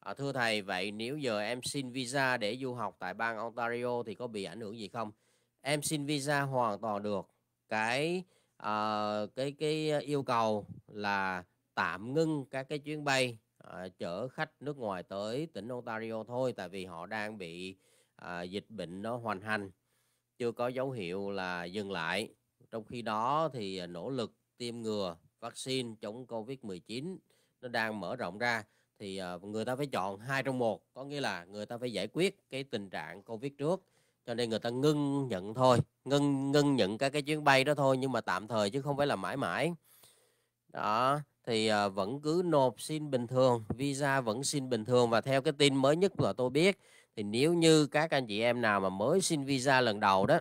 à, thưa thầy vậy nếu giờ em xin visa để du học tại bang Ontario thì có bị ảnh hưởng gì không em xin visa hoàn toàn được cái à, cái cái yêu cầu là tạm ngưng các cái chuyến bay à, chở khách nước ngoài tới tỉnh Ontario thôi tại vì họ đang bị à, dịch bệnh nó hoành hành chưa có dấu hiệu là dừng lại trong khi đó thì à, nỗ lực tiêm ngừa vaccine chống Covid-19 nó đang mở rộng ra thì à, người ta phải chọn hai trong một có nghĩa là người ta phải giải quyết cái tình trạng Covid trước cho nên người ta ngưng nhận thôi ngưng ngưng nhận các cái chuyến bay đó thôi nhưng mà tạm thời chứ không phải là mãi mãi đó thì ờ, vẫn cứ nộp xin bình thường, visa vẫn xin bình thường và theo cái tin mới nhất là tôi biết thì nếu như các anh chị em nào mà mới xin visa lần đầu đó,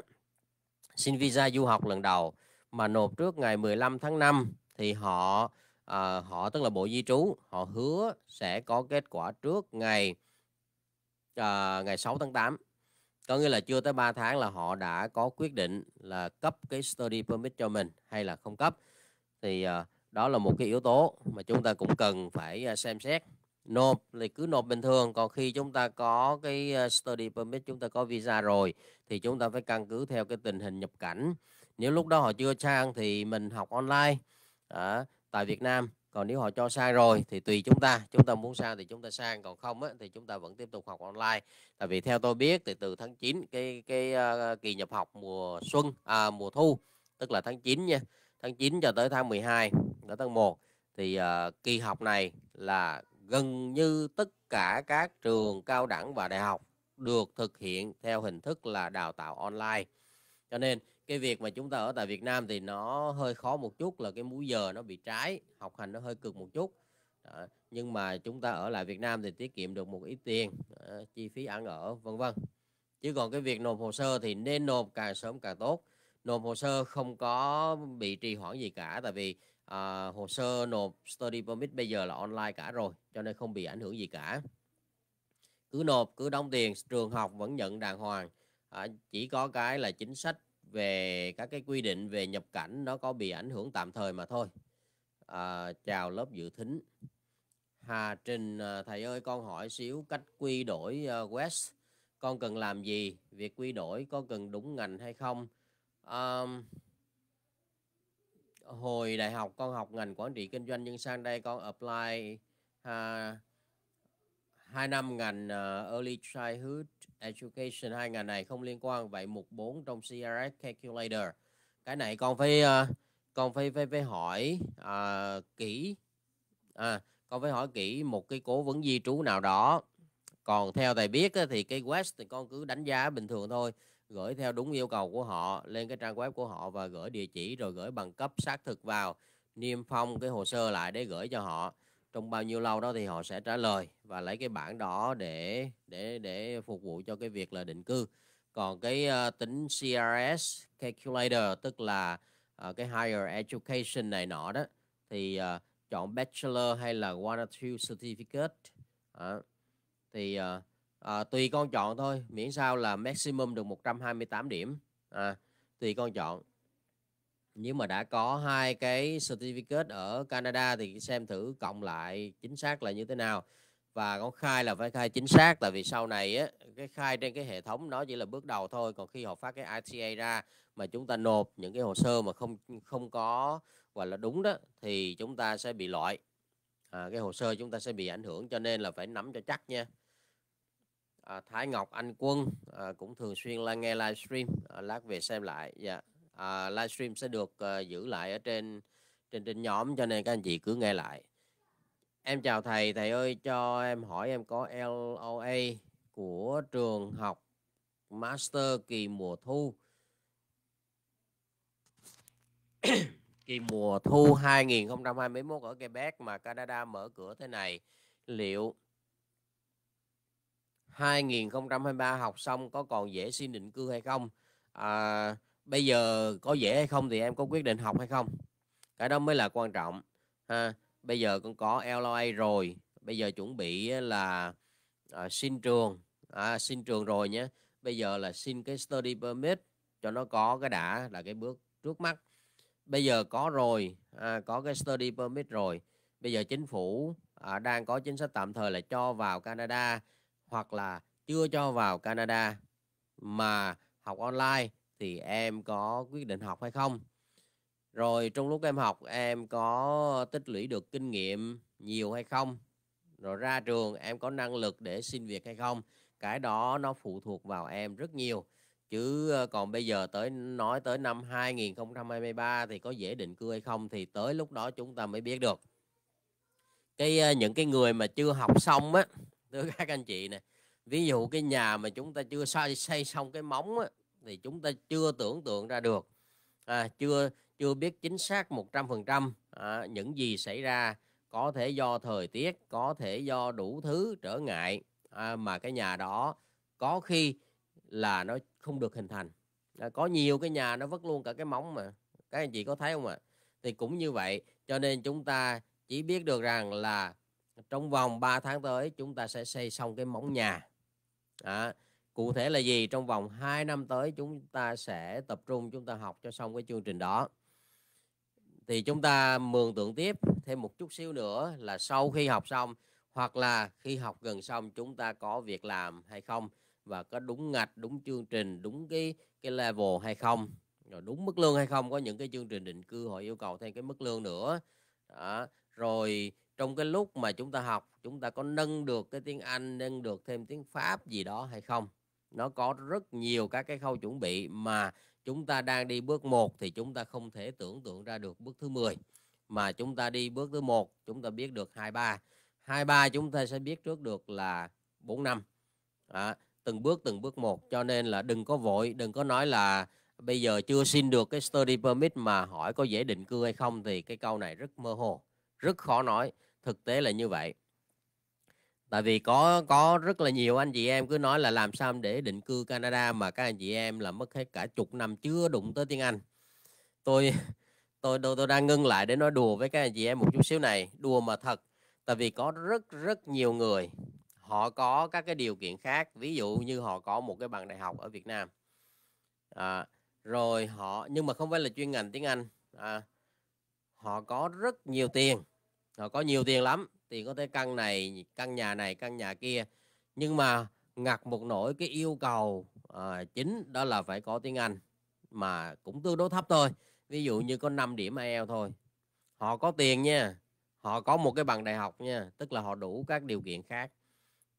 xin visa du học lần đầu mà nộp trước ngày 15 tháng 5 thì họ à, họ tức là bộ di trú họ hứa sẽ có kết quả trước ngày à, ngày 6 tháng 8 có nghĩa là chưa tới 3 tháng là họ đã có quyết định là cấp cái study permit cho mình hay là không cấp thì à, đó là một cái yếu tố mà chúng ta cũng cần phải à, xem xét nộp thì cứ nộp bình thường còn khi chúng ta có cái à, study permit chúng ta có visa rồi thì chúng ta phải căn cứ theo cái tình hình nhập cảnh nếu lúc đó họ chưa sang thì mình học online ở à, tại Việt Nam còn nếu họ cho sang rồi thì tùy chúng ta chúng ta muốn sang thì chúng ta sang còn không á, thì chúng ta vẫn tiếp tục học online tại vì theo tôi biết thì từ tháng 9 cái cái uh, kỳ nhập học mùa xuân à, mùa thu tức là tháng 9 nha tháng 9 cho tới tháng 12 của tầng 1 thì uh, kỳ học này là gần như tất cả các trường cao đẳng và đại học được thực hiện theo hình thức là đào tạo online cho nên cái việc mà chúng ta ở tại Việt Nam thì nó hơi khó một chút là cái múi giờ nó bị trái học hành nó hơi cực một chút đó. nhưng mà chúng ta ở lại Việt Nam thì tiết kiệm được một ít tiền đó. chi phí ăn ở vân vân chứ còn cái việc nộp hồ sơ thì nên nộp càng sớm càng tốt nộp hồ sơ không có bị trì hoãn gì cả tại vì à, hồ sơ nộp study permit bây giờ là online cả rồi cho nên không bị ảnh hưởng gì cả cứ nộp cứ đóng tiền trường học vẫn nhận đàng hoàng à, chỉ có cái là chính sách về các cái quy định về nhập cảnh nó có bị ảnh hưởng tạm thời mà thôi à, chào lớp dự thính Hà Trình à, thầy ơi con hỏi xíu cách quy đổi à, West con cần làm gì việc quy đổi có cần đúng ngành hay không um, hồi đại học con học ngành quản trị kinh doanh nhưng sang đây con apply uh, à, 2 năm ngành uh, Early Childhood Education hai ngành này không liên quan vậy mục 4 trong CRS Calculator cái này con phải uh, con phải phải, phải hỏi uh, kỹ à, con phải hỏi kỹ một cái cố vấn di trú nào đó còn theo thầy biết thì cái west thì con cứ đánh giá bình thường thôi gửi theo đúng yêu cầu của họ lên cái trang web của họ và gửi địa chỉ rồi gửi bằng cấp xác thực vào niêm phong cái hồ sơ lại để gửi cho họ trong bao nhiêu lâu đó thì họ sẽ trả lời và lấy cái bản đó để để để phục vụ cho cái việc là định cư còn cái uh, tính CRS calculator tức là uh, cái higher education này nọ đó thì uh, chọn bachelor hay là one or two certificate uh, thì uh, à, tùy con chọn thôi miễn sao là maximum được 128 điểm à, tùy con chọn nếu mà đã có hai cái certificate ở Canada thì xem thử cộng lại chính xác là như thế nào và con khai là phải khai chính xác tại vì sau này á, cái khai trên cái hệ thống nó chỉ là bước đầu thôi còn khi họ phát cái ITA ra mà chúng ta nộp những cái hồ sơ mà không không có hoặc là đúng đó thì chúng ta sẽ bị loại à, cái hồ sơ chúng ta sẽ bị ảnh hưởng cho nên là phải nắm cho chắc nha à, Thái Ngọc Anh Quân à, cũng thường xuyên là nghe livestream à, lát về xem lại dạ yeah. à, livestream sẽ được à, giữ lại ở trên trên trên nhóm cho nên các anh chị cứ nghe lại em chào thầy thầy ơi cho em hỏi em có LOA của trường học master kỳ mùa thu kỳ mùa thu 2021 ở Quebec mà Canada mở cửa thế này liệu 2023 học xong có còn dễ xin định cư hay không à, bây giờ có dễ hay không thì em có quyết định học hay không cái đó mới là quan trọng ha bây giờ con có LOA rồi bây giờ chuẩn bị là à, xin trường à, xin trường rồi nhé bây giờ là xin cái study permit cho nó có cái đã là cái bước trước mắt bây giờ có rồi à, có cái study permit rồi bây giờ chính phủ à, đang có chính sách tạm thời là cho vào Canada hoặc là chưa cho vào Canada mà học online thì em có quyết định học hay không rồi trong lúc em học em có tích lũy được kinh nghiệm nhiều hay không rồi ra trường em có năng lực để xin việc hay không cái đó nó phụ thuộc vào em rất nhiều chứ ờ, còn bây giờ tới nói tới năm 2023 thì có dễ định cư hay không thì tới lúc đó chúng ta mới biết được cái ờ, những cái người mà chưa học xong á thưa các anh chị nè ví dụ cái nhà mà chúng ta chưa xây, xây xong cái móng á, thì chúng ta chưa tưởng tượng ra được à, chưa chưa biết chính xác 100% à, những gì xảy ra có thể do thời tiết có thể do đủ thứ trở ngại à, mà cái nhà đó có khi là nó không được hình thành à, có nhiều cái nhà nó vứt luôn cả cái móng mà các anh chị có thấy không ạ à? thì cũng như vậy cho nên chúng ta chỉ biết được rằng là trong vòng 3 tháng tới chúng ta sẽ xây xong cái móng nhà à, cụ thể là gì trong vòng 2 năm tới chúng ta sẽ tập trung chúng ta học cho xong cái chương trình đó thì chúng ta mường tượng tiếp thêm một chút xíu nữa là sau khi học xong hoặc là khi học gần xong chúng ta có việc làm hay không và có đúng ngạch đúng chương trình đúng cái cái level hay không rồi đúng mức lương hay không có những cái chương trình định cư họ yêu cầu thêm cái mức lương nữa đó. rồi trong cái lúc mà chúng ta học chúng ta có nâng được cái tiếng Anh nâng được thêm tiếng Pháp gì đó hay không nó có rất nhiều các cái khâu chuẩn bị mà chúng ta đang đi bước 1 thì chúng ta không thể tưởng tượng ra được bước thứ 10 mà chúng ta đi bước thứ một chúng ta biết được 23 23 chúng ta sẽ biết trước được là 4 năm à, từng bước từng bước một cho nên là đừng có vội đừng có nói là bây giờ chưa xin được cái study permit mà hỏi có dễ định cư hay không thì cái câu này rất mơ hồ rất khó nói thực tế là như vậy tại vì có có rất là nhiều anh chị em cứ nói là làm sao để định cư Canada mà các anh chị em là mất hết cả chục năm chưa đụng tới tiếng Anh tôi tôi tôi, tôi đang ngưng lại để nói đùa với các anh chị em một chút xíu này đùa mà thật tại vì có rất rất nhiều người họ có các cái điều kiện khác ví dụ như họ có một cái bằng đại học ở Việt Nam à, rồi họ nhưng mà không phải là chuyên ngành tiếng Anh à, họ có rất nhiều tiền họ có nhiều tiền lắm tiền có thể căn này căn nhà này căn nhà kia nhưng mà ngặt một nỗi cái yêu cầu à, chính đó là phải có tiếng Anh mà cũng tương đối thấp thôi ví dụ như có 5 điểm IELTS thôi họ có tiền nha họ có một cái bằng đại học nha tức là họ đủ các điều kiện khác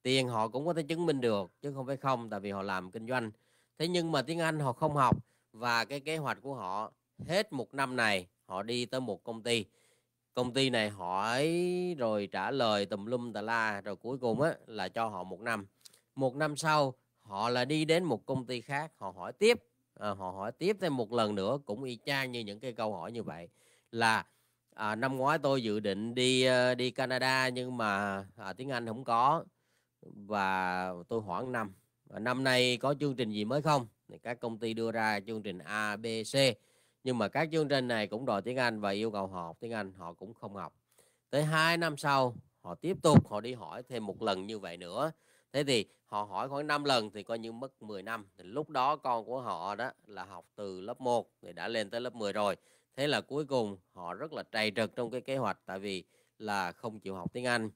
tiền họ cũng có thể chứng minh được chứ không phải không tại vì họ làm kinh doanh thế nhưng mà tiếng Anh họ không học và cái kế hoạch của họ hết một năm này họ đi tới một công ty công ty này hỏi rồi trả lời tùm lum tà la rồi cuối cùng á là cho họ một năm một năm sau họ là đi đến một công ty khác họ hỏi tiếp à, họ hỏi tiếp thêm một lần nữa cũng y chang như những cái câu hỏi như vậy là à, năm ngoái tôi dự định đi ờ, đi Canada nhưng mà à, tiếng Anh không có và tôi hoãn năm năm nay có chương trình gì mới không thì các công ty đưa ra chương trình A B C nhưng mà các chương trình này cũng đòi tiếng Anh và yêu cầu họ học tiếng Anh họ cũng không học tới 2 năm sau họ tiếp tục họ đi hỏi thêm một lần như vậy nữa thế thì họ hỏi khoảng 5 lần thì coi như mất 10 năm thì lúc đó con của họ đó là học từ lớp 1 thì đã lên tới lớp 10 rồi thế là cuối cùng họ rất là trầy trật trong cái kế hoạch tại vì là không chịu học tiếng Anh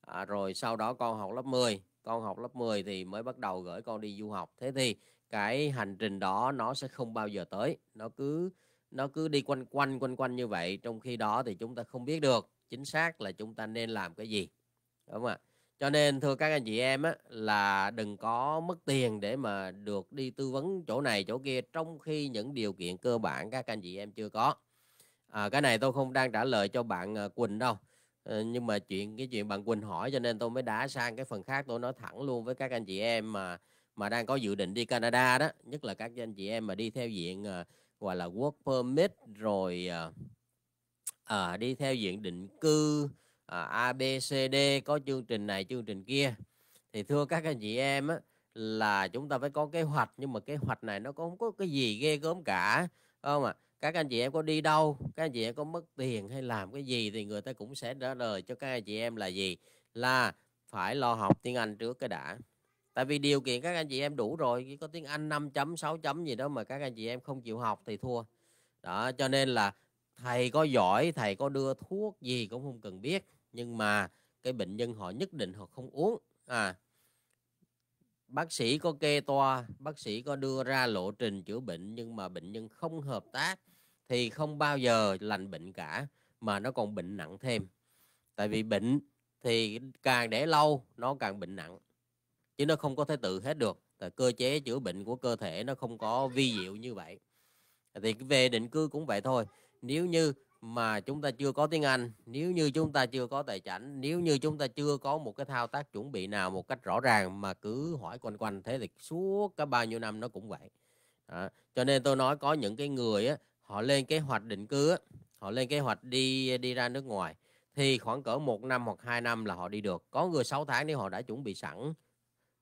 à, rồi sau đó con học lớp 10 con học lớp 10 thì mới bắt đầu gửi con đi du học thế thì cái hành trình đó nó sẽ không bao giờ tới nó cứ nó cứ đi quanh quanh quanh quanh như vậy trong khi đó thì chúng ta không biết được chính xác là chúng ta nên làm cái gì đúng không ạ cho nên thưa các anh chị em á, là đừng có mất tiền để mà được đi tư vấn chỗ này chỗ kia trong khi những điều kiện cơ bản các anh chị em chưa có à, cái này tôi không đang trả lời cho bạn à, Quỳnh đâu ờ, nhưng mà chuyện cái chuyện bạn Quỳnh hỏi cho nên tôi mới đá sang cái phần khác tôi nói thẳng luôn với các anh chị em mà mà đang có dự định đi Canada đó nhất là các anh chị em mà đi theo diện à, gọi là work permit rồi à, à, đi theo diện định cư à, ABCD có chương trình này chương trình kia thì thưa các anh chị em á, là chúng ta phải có kế hoạch nhưng mà kế hoạch này nó cũng không có cái gì ghê gớm cả không ạ à? các anh chị em có đi đâu các anh chị em có mất tiền hay làm cái gì thì người ta cũng sẽ trả lời cho các anh chị em là gì là phải lo học tiếng Anh trước cái đã tại vì điều kiện các anh chị em đủ rồi chỉ có tiếng Anh 5 chấm 6 chấm gì đó mà các anh chị em không chịu học thì thua đó cho nên là thầy có giỏi thầy có đưa thuốc gì cũng không cần biết nhưng mà cái bệnh nhân họ nhất định họ không uống à bác sĩ có kê toa bác sĩ có đưa ra lộ trình chữa bệnh nhưng mà bệnh nhân không hợp tác thì không bao giờ lành bệnh cả mà nó còn bệnh nặng thêm tại vì bệnh thì càng để lâu nó càng bệnh nặng chứ nó không có thể tự hết được tại cơ chế chữa bệnh của cơ thể nó không có vi diệu như vậy thì về định cư cũng vậy thôi nếu như mà chúng ta chưa có tiếng Anh nếu như chúng ta chưa có tài chánh nếu như chúng ta chưa có một cái thao tác chuẩn bị nào một cách rõ ràng mà cứ hỏi quanh quanh thế thì suốt cả bao nhiêu năm nó cũng vậy à, cho nên tôi nói có những cái người á, họ lên kế hoạch định cư á, họ lên kế hoạch đi đi ra nước ngoài thì khoảng cỡ một năm hoặc hai năm là họ đi được có người 6 tháng thì họ đã chuẩn bị sẵn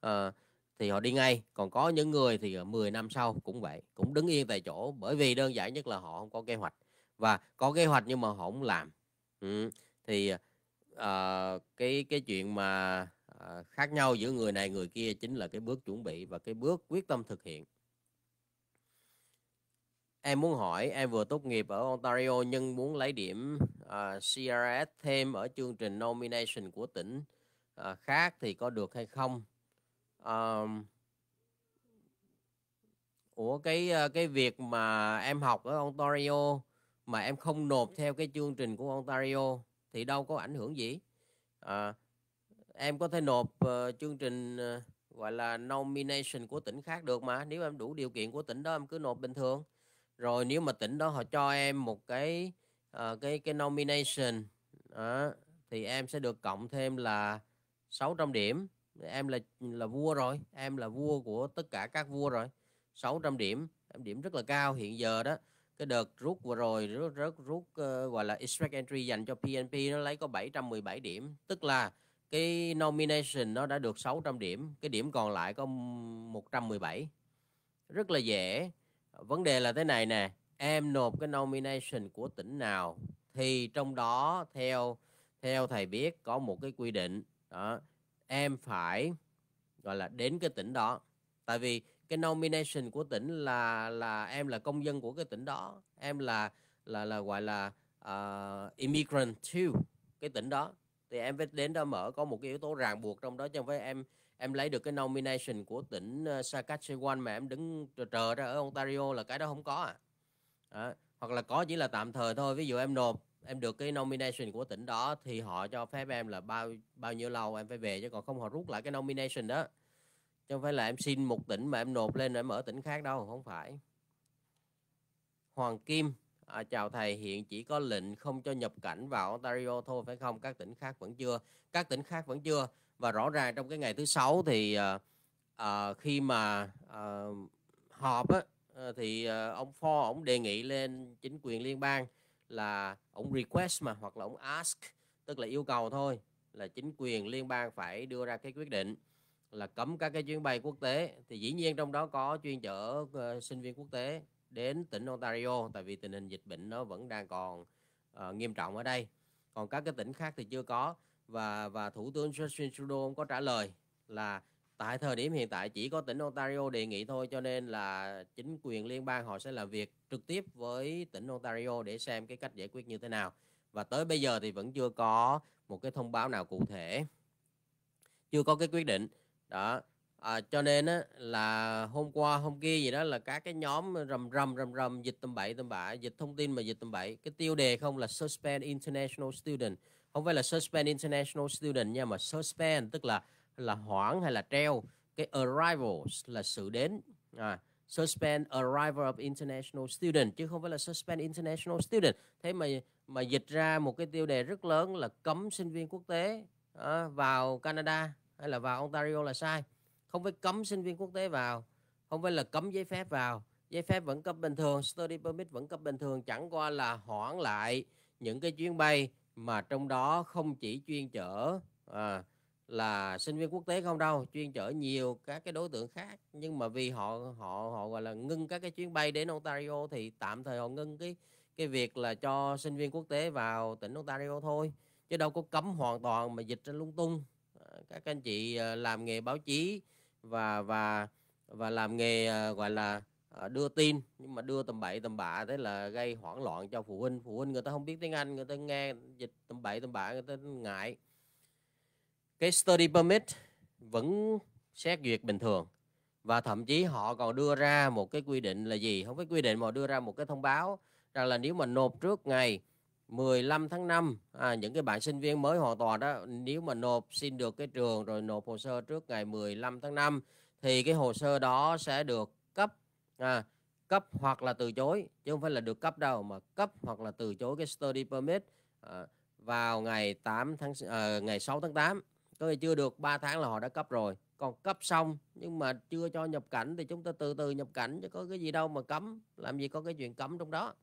uh, thì họ đi ngay còn có những người thì 10 ờ, năm sau cũng vậy cũng đứng yên tại chỗ bởi vì đơn giản nhất là họ không có kế hoạch và có kế hoạch nhưng mà họ không làm ừ. thì uh, cái cái chuyện mà uh, khác nhau giữa người này người kia chính là cái bước chuẩn bị và cái bước quyết tâm thực hiện em muốn hỏi em vừa tốt nghiệp ở Ontario nhưng muốn lấy điểm uh, CRS thêm ở chương trình nomination của tỉnh uh, khác thì có được hay không um, ủa cái ờ, cái việc mà em học ở Ontario mà em không nộp theo cái chương trình của Ontario thì đâu có ảnh hưởng gì à, em có thể nộp uh, chương trình uh, gọi là nomination của tỉnh khác được mà nếu em đủ điều kiện của tỉnh đó em cứ nộp bình thường rồi nếu mà tỉnh đó họ cho em một cái uh, cái cái nomination uh, thì em sẽ được cộng thêm là 600 điểm em là là vua rồi em là vua của tất cả các vua rồi 600 điểm em điểm rất là cao hiện giờ đó cái đợt rút vừa rồi rút rút, rút uh, gọi là extract entry dành cho PNP nó lấy có 717 điểm tức là cái nomination nó đã được 600 điểm cái điểm còn lại có 117 rất là dễ vấn đề là thế này nè em nộp cái nomination của tỉnh nào thì trong đó theo theo thầy biết có một cái quy định đó em phải gọi là đến cái tỉnh đó tại vì cái nomination của tỉnh là là em là công dân của cái tỉnh đó em là là là gọi là uh, immigrant to cái tỉnh đó thì em phải đến đó mở có một cái yếu tố ràng buộc trong đó cho với em em lấy được cái nomination của tỉnh ờ, Saskatchewan mà em đứng chờ trờ ra ở Ontario là cái đó không có à, à hoặc là có chỉ là tạm thời thôi ví dụ em nộp em được cái nomination của tỉnh đó thì họ cho phép em là bao bao nhiêu lâu em phải về chứ còn không họ rút lại cái nomination đó chứ không phải là em xin một tỉnh mà em nộp lên em ở tỉnh khác đâu không phải Hoàng Kim à, chào thầy hiện chỉ có lệnh không cho nhập cảnh vào Ontario thôi phải không các tỉnh khác vẫn chưa các tỉnh khác vẫn chưa và rõ ràng trong cái ngày thứ sáu thì à, à, khi mà à, họp á, à, thì à, ông Ford ông đề nghị lên chính quyền liên bang là ông request mà hoặc là ông ask tức là yêu cầu thôi là chính quyền liên bang phải đưa ra cái quyết định là cấm các cái chuyến bay quốc tế thì dĩ nhiên trong đó có chuyên chở uh, sinh viên quốc tế đến tỉnh Ontario tại vì tình hình dịch bệnh nó vẫn đang còn uh, nghiêm trọng ở đây còn các cái tỉnh khác thì chưa có và và thủ tướng Justin Trudeau ông có trả lời là tại thời điểm hiện tại chỉ có tỉnh Ontario đề nghị thôi cho nên là chính quyền liên bang họ sẽ làm việc trực tiếp với tỉnh Ontario để xem cái cách giải quyết như thế nào và tới bây giờ thì vẫn chưa có một cái thông báo nào cụ thể chưa có cái quyết định đó à, cho nên á, là hôm qua hôm kia gì đó là các cái nhóm rầm rầm rầm rầm dịch tầm bậy tầm bạ dịch thông tin mà dịch tầm bậy cái tiêu đề không là suspend international student không phải là suspend international student nha mà suspend tức là là hoãn hay là treo cái arrivals là sự đến à, suspend arrival of international student chứ không phải là suspend international student thế mà mà dịch ra một cái tiêu đề rất lớn là cấm sinh viên quốc tế à, vào Canada hay là vào Ontario là sai không phải cấm sinh viên quốc tế vào không phải là cấm giấy phép vào giấy phép vẫn cấp bình thường study permit vẫn cấp bình thường chẳng qua là hoãn lại những cái chuyến bay mà trong đó không chỉ chuyên chở à, là sinh viên quốc tế không đâu chuyên chở nhiều các cái đối tượng khác nhưng mà vì họ họ họ gọi là ngưng các cái chuyến bay đến Ontario thì tạm thời họ ngưng cái cái việc là cho sinh viên quốc tế vào tỉnh Ontario thôi chứ đâu có cấm hoàn toàn mà dịch ra lung tung ờ, các anh chị ờ, làm nghề báo chí và và và làm nghề ờ, gọi là đưa tin nhưng mà đưa tầm bậy tầm bạ thế là gây hoảng loạn cho phụ huynh phụ huynh người ta không biết tiếng Anh người ta nghe dịch tầm bậy tầm bạ người ta ngại cái study permit vẫn xét duyệt bình thường và thậm chí họ còn đưa ra một cái quy định là gì không phải quy định mà đưa ra một cái thông báo rằng là nếu mà nộp trước ngày 15 tháng 5 à, những cái bạn sinh viên mới hoàn toàn đó nếu mà nộp xin được cái trường rồi nộp hồ sơ trước ngày 15 tháng 5 thì cái hồ sơ đó sẽ được cấp à, cấp hoặc là từ chối chứ không phải là được cấp đâu mà cấp hoặc là từ chối cái study permit à, vào ngày 8 tháng à, ngày 6 tháng 8 tôi chưa được 3 tháng là họ đã cấp rồi còn cấp xong nhưng mà chưa cho nhập cảnh thì chúng ta từ từ nhập cảnh chứ có cái gì đâu mà cấm làm gì có cái chuyện cấm trong đó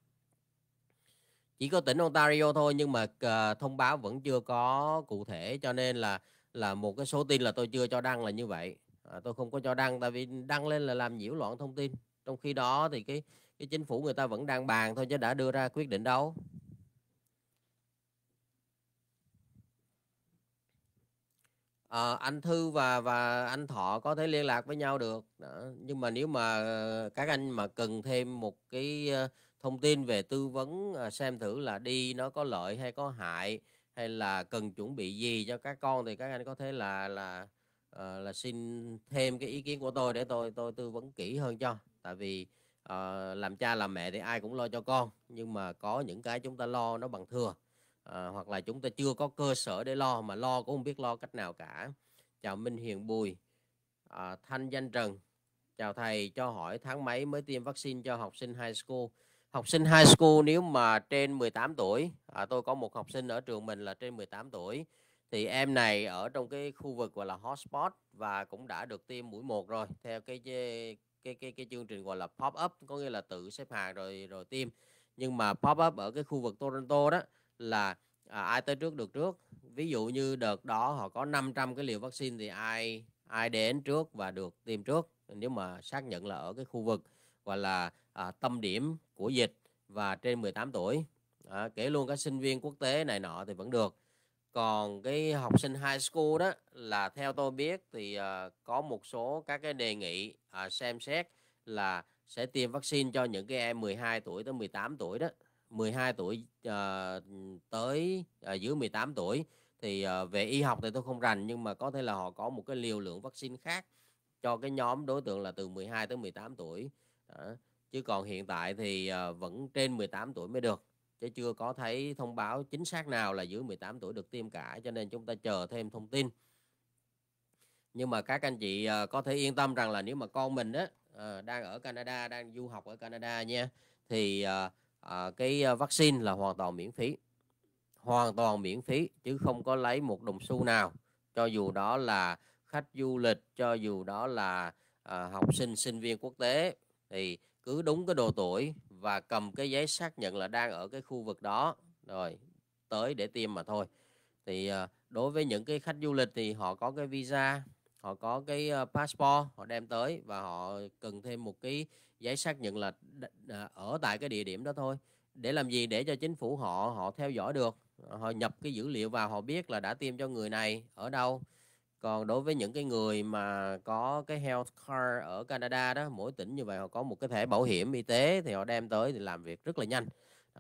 chỉ có tỉnh Ontario thôi nhưng mà ờ, thông báo vẫn chưa có cụ thể cho nên là là một cái số tin là tôi chưa cho đăng là như vậy à, tôi không có cho đăng tại vì đăng lên là làm nhiễu loạn thông tin trong khi đó thì cái cái chính phủ người ta vẫn đang bàn thôi chứ đã đưa ra quyết định đâu à, anh thư và và anh thọ có thể liên lạc với nhau được đó. nhưng mà nếu mà ờ, các anh mà cần thêm một cái ờ, thông tin về tư vấn xem thử là đi nó có lợi hay có hại hay là cần chuẩn bị gì cho các con thì các anh có thể là là à, là xin thêm cái ý kiến của tôi để tôi tôi tư vấn kỹ hơn cho tại vì à, làm cha làm mẹ thì ai cũng lo cho con nhưng mà có những cái chúng ta lo nó bằng thừa Ờ, hoặc là chúng ta chưa có cơ sở để lo mà lo cũng không biết lo cách nào cả chào Minh Hiền Bùi à, Thanh Danh Trần chào thầy cho hỏi tháng mấy mới tiêm vaccine cho học sinh high school học sinh high school nếu mà trên 18 tuổi à, tôi có một học sinh ở trường mình là trên 18 tuổi thì em này ở trong cái khu vực gọi là hotspot và cũng đã được tiêm mũi một rồi theo cái cái cái cái chương trình gọi là pop up có nghĩa là tự xếp hàng rồi rồi tiêm nhưng mà pop up ở cái khu vực Toronto đó là à, ai tới trước được trước ví dụ như đợt đó họ có 500 cái liều vaccine thì ai ai đến trước và được tiêm trước nếu mà xác nhận là ở cái khu vực gọi là à, tâm điểm của dịch và trên 18 tuổi à, kể luôn các sinh viên quốc tế này nọ thì vẫn được còn cái học sinh high school đó là theo tôi biết thì à, có một số các cái đề nghị à, xem xét là sẽ tiêm vaccine cho những cái em 12 tuổi tới 18 tuổi đó 12 tuổi à, tới à, dưới 18 tuổi thì à, về y học thì tôi không rành nhưng mà có thể là họ có một cái liều lượng vaccine khác cho cái nhóm đối tượng là từ 12 tới 18 tuổi đó. chứ còn hiện tại thì à, vẫn trên 18 tuổi mới được chứ chưa có thấy thông báo chính xác nào là dưới 18 tuổi được tiêm cả cho nên chúng ta chờ thêm thông tin nhưng mà các anh chị à, có thể yên tâm rằng là nếu mà con mình á à, đang ở Canada đang du học ở Canada nha thì à, à, cái ờ, vaccine là hoàn toàn miễn phí hoàn toàn miễn phí chứ không có lấy một đồng xu nào cho dù đó là khách du lịch cho dù đó là à, học sinh sinh viên quốc tế thì cứ đúng cái độ tuổi và cầm cái giấy xác nhận là đang ở cái khu vực đó rồi tới để tiêm mà thôi thì à, đối với những cái khách du lịch thì họ có cái visa họ có cái passport họ đem tới và họ cần thêm một cái giấy xác nhận là ở tại cái địa điểm đó thôi để làm gì để cho chính phủ họ họ theo dõi được họ nhập cái dữ liệu vào họ biết là đã tiêm cho người này ở đâu còn đối với những cái người mà có cái health card ở Canada đó mỗi tỉnh như vậy họ có một cái thẻ bảo hiểm y tế thì họ đem tới thì làm việc rất là nhanh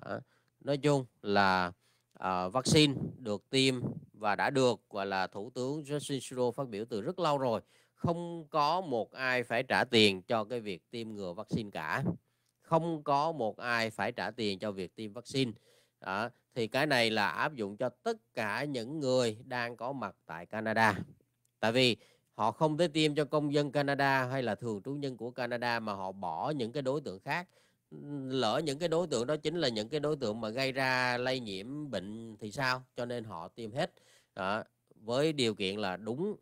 đó. nói chung là uh, vaccine được tiêm và đã được gọi là thủ tướng Justin Trudeau phát biểu từ rất lâu rồi không có một ai phải trả tiền cho cái việc tiêm ngừa vaccine cả không có một ai phải trả tiền cho việc tiêm vaccine đó. thì cái này là áp dụng cho tất cả những người đang có mặt tại Canada tại vì họ không tới tiêm cho công dân Canada hay là thường trú nhân của Canada mà họ bỏ những cái đối tượng khác lỡ những cái đối tượng đó chính là những cái đối tượng mà gây ra lây nhiễm bệnh thì sao cho nên họ tiêm hết đó. với điều kiện là đúng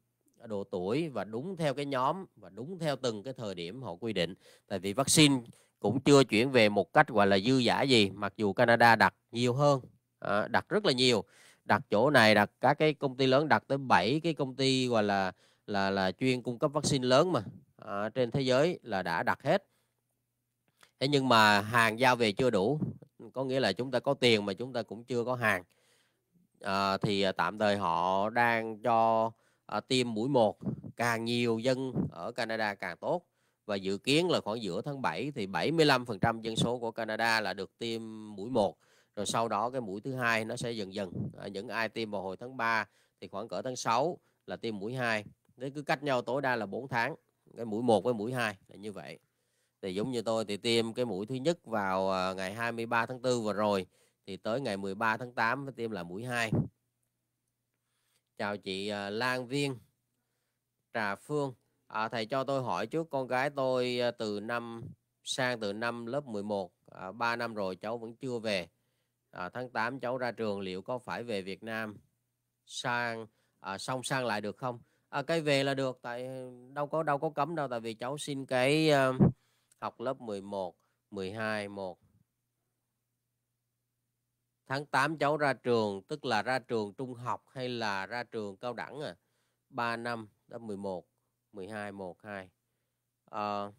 độ tuổi và đúng theo cái nhóm và đúng theo từng cái thời điểm họ quy định tại vì vaccine cũng chưa chuyển về một cách gọi là dư giả gì mặc dù Canada đặt nhiều hơn à, đặt rất là nhiều đặt chỗ này đặt các cái công ty lớn đặt tới 7 cái công ty gọi là là là chuyên cung cấp vaccine lớn mà à, trên thế giới là đã đặt hết thế nhưng mà hàng giao về chưa đủ có nghĩa là chúng ta có tiền mà chúng ta cũng chưa có hàng à, thì à, tạm thời họ đang cho à, tiêm mũi 1 càng nhiều dân ở Canada càng tốt và dự kiến là khoảng giữa tháng 7 thì 75% dân số của Canada là được tiêm mũi 1 rồi sau đó cái mũi thứ hai nó sẽ dần dần à, những ai tiêm vào hồi tháng 3 thì khoảng cỡ tháng 6 là tiêm mũi 2 thế cứ cách nhau tối đa là 4 tháng cái mũi 1 với mũi 2 là như vậy thì giống như tôi thì tiêm cái mũi thứ nhất vào ờ, ngày 23 tháng 4 vừa rồi thì tới ngày 13 tháng 8 tiêm là mũi 2 chào chị à, Lan Viên Trà Phương à, thầy cho tôi hỏi trước con gái tôi à, từ năm sang từ năm lớp 11 à, 3 năm rồi cháu vẫn chưa về à, tháng 8 cháu ra trường liệu có phải về Việt Nam sang à, xong sang lại được không à, cái về là được tại đâu có đâu có cấm đâu tại vì cháu xin cái uh, học lớp 11 12 1 Tháng 8 cháu ra trường, tức là ra trường trung học hay là ra trường cao đẳng à? 3 năm, đó 11, 12, 1, 2. À,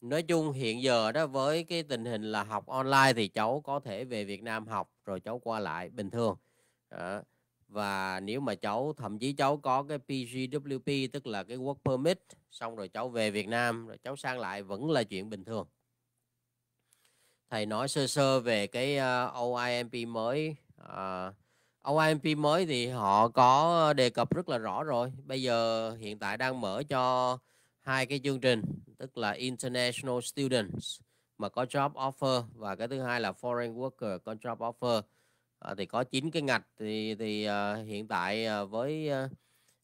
nói chung hiện giờ đó với cái tình hình là học online thì cháu có thể về Việt Nam học rồi cháu qua lại bình thường. À, và nếu mà cháu thậm chí cháu có cái PGWP tức là cái work permit xong rồi cháu về Việt Nam rồi cháu sang lại vẫn là chuyện bình thường thầy nói sơ sơ về cái uh, ờ, OIMP mới uh, ờ, OIMP mới thì họ có đề cập rất là rõ rồi bây giờ hiện tại đang mở cho hai cái chương trình tức là international students mà có job offer và cái thứ hai là foreign worker có job offer à, thì có chín cái ngạch thì thì à, hiện tại à, với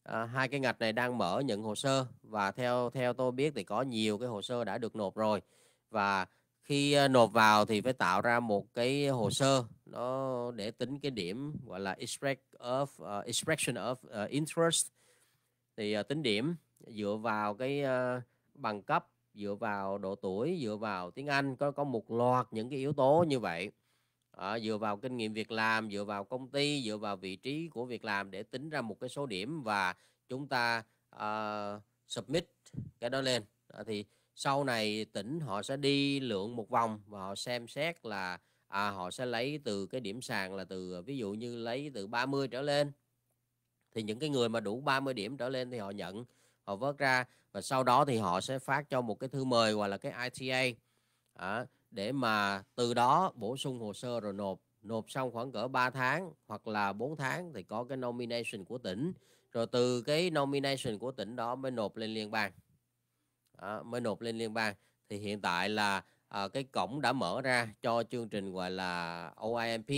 à, hai cái ngạch này đang mở nhận hồ sơ và theo theo tôi biết thì có nhiều cái hồ sơ đã được nộp rồi và khi nộp vào thì phải tạo ra một cái hồ sơ nó để tính cái điểm gọi là extract of uh, extraction of uh, interest thì uh, tính điểm dựa vào cái uh, bằng cấp dựa vào độ tuổi dựa vào tiếng Anh có có một loạt những cái yếu tố như vậy à, dựa vào kinh nghiệm việc làm dựa vào công ty dựa vào vị trí của việc làm để tính ra một cái số điểm và chúng ta uh, submit cái đó lên à, thì sau này tỉnh họ sẽ đi lượng một vòng và họ xem xét là à, họ sẽ lấy từ cái điểm sàn là từ à, ví dụ như lấy từ 30 trở lên thì những cái người mà đủ 30 điểm trở lên thì họ nhận họ vớt ra và sau đó thì họ sẽ phát cho một cái thư mời hoặc là cái ITA à, để mà từ đó bổ sung hồ sơ rồi nộp nộp xong khoảng cỡ 3 tháng hoặc là 4 tháng thì có cái nomination của tỉnh rồi từ cái nomination của tỉnh đó mới nộp lên liên bang đó, mới nộp lên liên bang thì hiện tại là à, cái cổng đã mở ra cho chương trình gọi là OIMP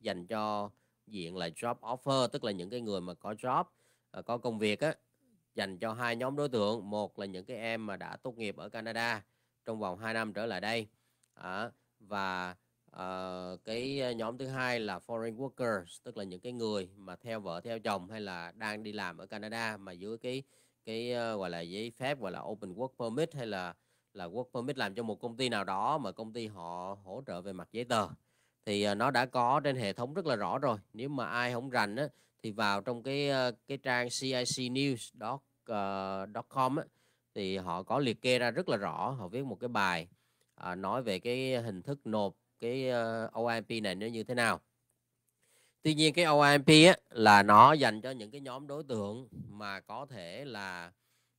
dành cho diện là job offer tức là những cái người mà có job à, có công việc á dành cho hai nhóm đối tượng một là những cái em mà đã tốt nghiệp ở Canada trong vòng 2 năm trở lại đây à, và à, cái nhóm thứ hai là foreign workers tức là những cái người mà theo vợ theo chồng hay là đang đi làm ở Canada mà dưới cái cái uh, gọi là giấy phép gọi là open work permit hay là là work permit làm cho một công ty nào đó mà công ty họ hỗ trợ về mặt giấy tờ thì uh, nó đã có trên hệ thống rất là rõ rồi nếu mà ai không rành á, thì vào trong cái uh, cái trang cicnews.com á thì họ có liệt kê ra rất là rõ họ viết một cái bài uh, nói về cái hình thức nộp cái uh, OIP này nó như thế nào tuy nhiên cái OIP á, là nó dành cho những cái nhóm đối tượng mà có thể là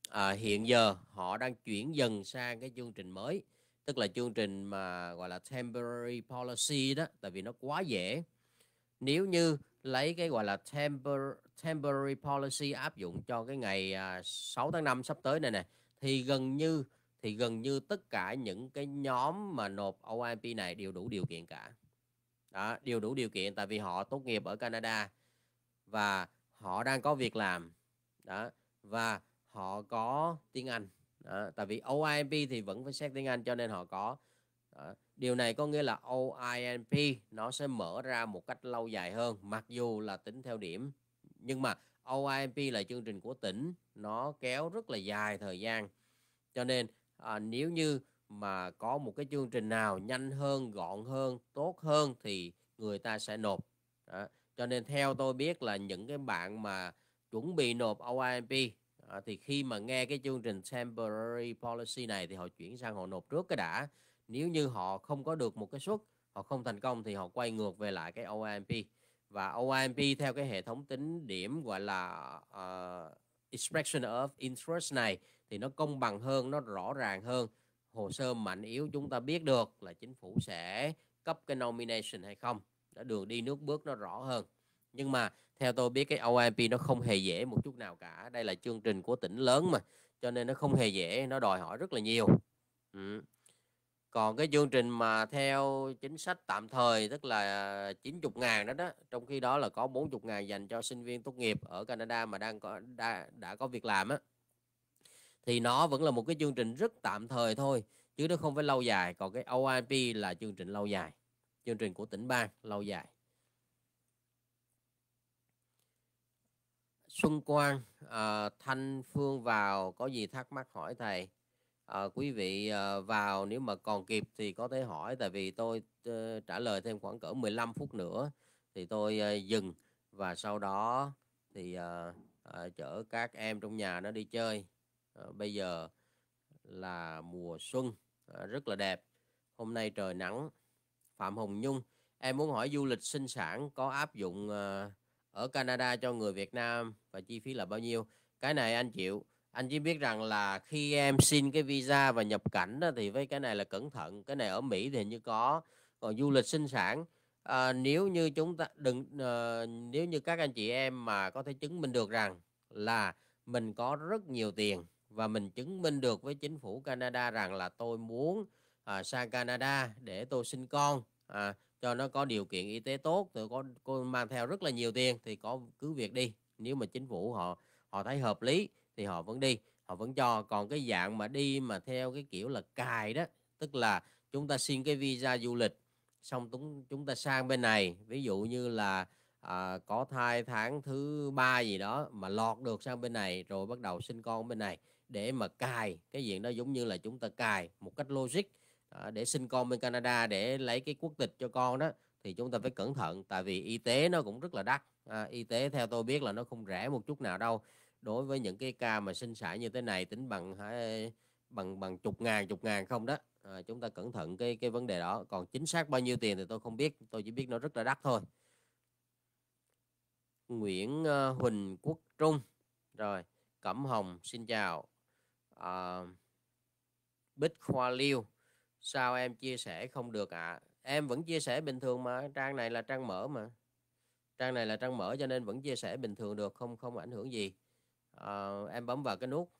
à, hiện giờ họ đang chuyển dần sang cái chương trình mới tức là chương trình mà gọi là temporary policy đó tại vì nó quá dễ nếu như lấy cái gọi là tempor, temporary policy áp dụng cho cái ngày 6 à, tháng 5 sắp tới này nè thì gần như thì gần như tất cả những cái nhóm mà nộp OIP này đều đủ điều kiện cả đó đều đủ điều kiện tại vì họ tốt nghiệp ở Canada và họ đang có việc làm đó và họ có tiếng Anh đó. tại vì OIMP thì vẫn phải xét tiếng Anh cho nên họ có đó. điều này có nghĩa là OIMP nó sẽ mở ra một cách lâu dài hơn mặc dù là tính theo điểm nhưng mà OIMP là chương trình của tỉnh nó kéo rất là dài thời gian cho nên à, nếu như mà có một cái chương trình nào nhanh hơn gọn hơn tốt hơn thì người ta sẽ nộp đó. cho nên theo tôi biết là những cái bạn mà chuẩn bị nộp oimp à, thì khi mà nghe cái chương trình temporary policy này thì họ chuyển sang họ nộp trước cái đã nếu như họ không có được một cái suất họ không thành công thì họ quay ngược về lại cái OIMP và OIMP theo cái hệ thống tính điểm gọi là uh, expression of interest này thì nó công bằng hơn nó rõ ràng hơn hồ sơ mạnh yếu chúng ta biết được là chính phủ sẽ cấp cái nomination hay không đã đường đi nước bước nó rõ hơn nhưng mà theo tôi biết cái OIP nó không hề dễ một chút nào cả đây là chương trình của tỉnh lớn mà cho nên nó không hề dễ nó đòi hỏi rất là nhiều ừ. còn cái chương trình mà theo chính sách tạm thời tức là 90 ngàn đó đó trong khi đó là có 40 ngàn dành cho sinh viên tốt nghiệp ở Canada mà đang có đã, đã có việc làm á thì nó vẫn là một cái chương trình rất tạm thời thôi chứ nó không phải lâu dài còn cái OIP là chương trình lâu dài chương trình của tỉnh bang lâu dài Xuân Quang à, Thanh Phương vào có gì thắc mắc hỏi thầy à, quý vị à, vào nếu mà còn kịp thì có thể hỏi tại vì tôi à, trả lời thêm khoảng cỡ 15 phút nữa thì tôi à, dừng và sau đó thì à, à, chở các em trong nhà nó đi chơi Ờ, bây giờ là mùa xuân ờ, rất là đẹp hôm nay trời nắng phạm hồng nhung em muốn hỏi du lịch sinh sản có áp dụng ờ, ở canada cho người việt nam và chi phí là bao nhiêu cái này anh chịu anh chỉ biết rằng là khi em xin cái visa và nhập cảnh đó, thì với cái này là cẩn thận cái này ở mỹ thì hình như có còn du lịch sinh sản à, nếu như chúng ta đừng à, nếu như các anh chị em mà có thể chứng minh được rằng là mình có rất nhiều tiền và mình chứng minh được với chính phủ Canada rằng là tôi muốn à, sang Canada để tôi sinh con à, cho nó có điều kiện y tế tốt tôi có cô mang theo rất là nhiều tiền thì có cứ việc đi nếu mà chính phủ họ họ thấy hợp lý thì họ vẫn đi họ vẫn cho còn cái dạng mà đi mà theo cái kiểu là cài đó tức là chúng ta xin cái visa du lịch xong chúng chúng ta sang bên này ví dụ như là à, có thai tháng thứ ba gì đó mà lọt được sang bên này rồi bắt đầu sinh con bên này để mà cài cái diện đó giống như là chúng ta cài một cách logic à, để sinh con bên Canada để lấy cái quốc tịch cho con đó thì chúng ta phải cẩn thận tại vì y tế nó cũng rất là đắt à, y tế theo tôi biết là nó không rẻ một chút nào đâu đối với những cái ca mà sinh sản như thế này tính bằng bằng bằng chục ngàn chục ngàn không đó à, chúng ta cẩn thận cái cái vấn đề đó còn chính xác bao nhiêu tiền thì tôi không biết tôi chỉ biết nó rất là đắt thôi Nguyễn ờ, Huỳnh Quốc Trung rồi Cẩm Hồng xin chào uh, sao em chia sẻ không được ạ à? em vẫn chia sẻ bình thường mà trang này là trang mở mà trang này là trang mở cho nên vẫn chia sẻ bình thường được không không ảnh hưởng gì à, em bấm vào cái nút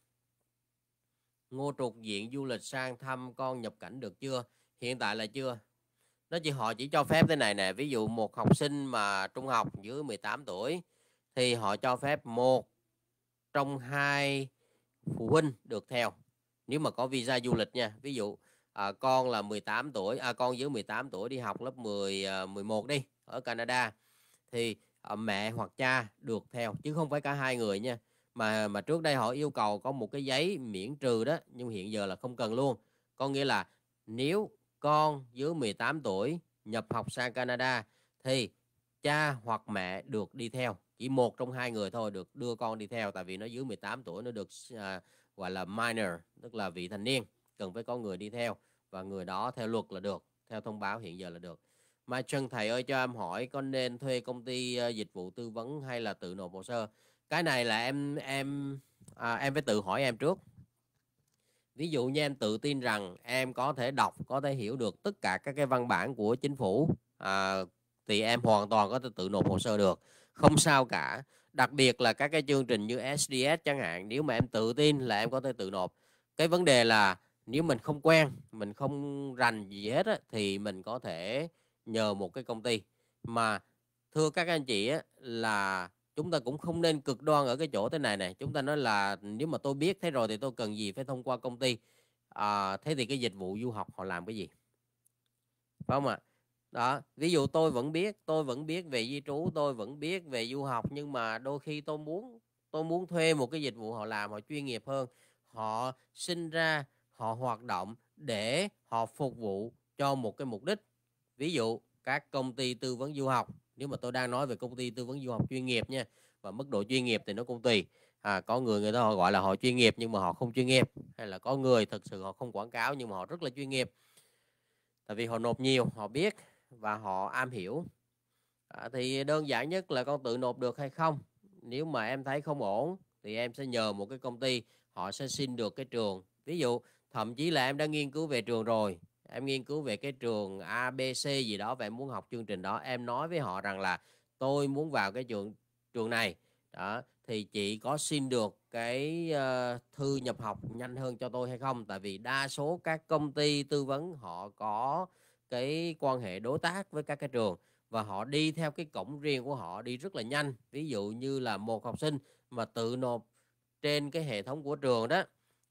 ngô trục diện du lịch sang thăm con nhập cảnh được chưa hiện tại là chưa nó chỉ họ chỉ cho phép thế này nè ví dụ một học sinh mà trung học dưới 18 tuổi thì họ cho phép một trong hai phụ huynh được theo nếu mà có visa du lịch nha ví dụ à, con là 18 tuổi à, con dưới 18 tuổi đi học lớp 10 à, 11 đi ở Canada thì à, mẹ hoặc cha được theo chứ không phải cả hai người nha mà mà trước đây họ yêu cầu có một cái giấy miễn trừ đó nhưng hiện giờ là không cần luôn có nghĩa là nếu con dưới 18 tuổi nhập học sang Canada thì cha hoặc mẹ được đi theo chỉ một trong hai người thôi được đưa con đi theo tại vì nó dưới 18 tuổi nó được à, gọi là minor tức là vị thành niên cần phải có người đi theo và người đó theo luật là được theo thông báo hiện giờ là được Mai Trân thầy ơi cho em hỏi có nên thuê công ty ờ, dịch vụ tư vấn hay là tự nộp hồ sơ cái này là em em à, em phải tự hỏi em trước ví dụ như em tự tin rằng em có thể đọc có thể hiểu được tất cả các cái văn bản của chính phủ à, thì em hoàn toàn có thể tự nộp hồ sơ được không sao cả đặc biệt là các cái chương trình như sds chẳng hạn nếu mà em tự tin là em có thể tự nộp cái vấn đề là nếu mình không quen mình không rành gì hết á, thì mình có thể nhờ một cái công ty mà thưa các anh chị á, là chúng ta cũng không nên cực đoan ở cái chỗ thế này này chúng ta nói là nếu mà tôi biết thế rồi thì tôi cần gì phải thông qua công ty à, thế thì cái dịch vụ du học họ làm cái gì phải không ạ à? đó ví dụ tôi vẫn biết tôi vẫn biết về di trú tôi vẫn biết về du học nhưng mà đôi khi tôi muốn tôi muốn thuê một cái dịch vụ họ làm họ chuyên nghiệp hơn họ sinh ra họ hoạt động để họ phục vụ cho một cái mục đích ví dụ các công ty tư vấn du học nếu mà tôi đang nói về công ty tư vấn du học chuyên nghiệp nha và mức độ chuyên nghiệp thì nó cũng tùy à, có người người ta họ gọi là họ chuyên nghiệp nhưng mà họ không chuyên nghiệp hay là có người thực sự họ không quảng cáo nhưng mà họ rất là chuyên nghiệp tại vì họ nộp nhiều họ biết và họ am hiểu à, thì đơn giản nhất là con tự nộp được hay không nếu mà em thấy không ổn thì em sẽ nhờ một cái công ty họ sẽ xin được cái trường ví dụ thậm chí là em đã nghiên cứu về trường rồi em nghiên cứu về cái trường abc gì đó và em muốn học chương trình đó em nói với họ rằng là tôi muốn vào cái trường trường này đó thì chị có xin được cái uh, thư nhập học nhanh hơn cho tôi hay không tại vì đa số các công ty tư vấn họ có cái quan hệ đối tác với các cái trường và họ đi theo cái cổng riêng của họ đi rất là nhanh ví dụ như là một học sinh mà tự nộp trên cái hệ thống của trường đó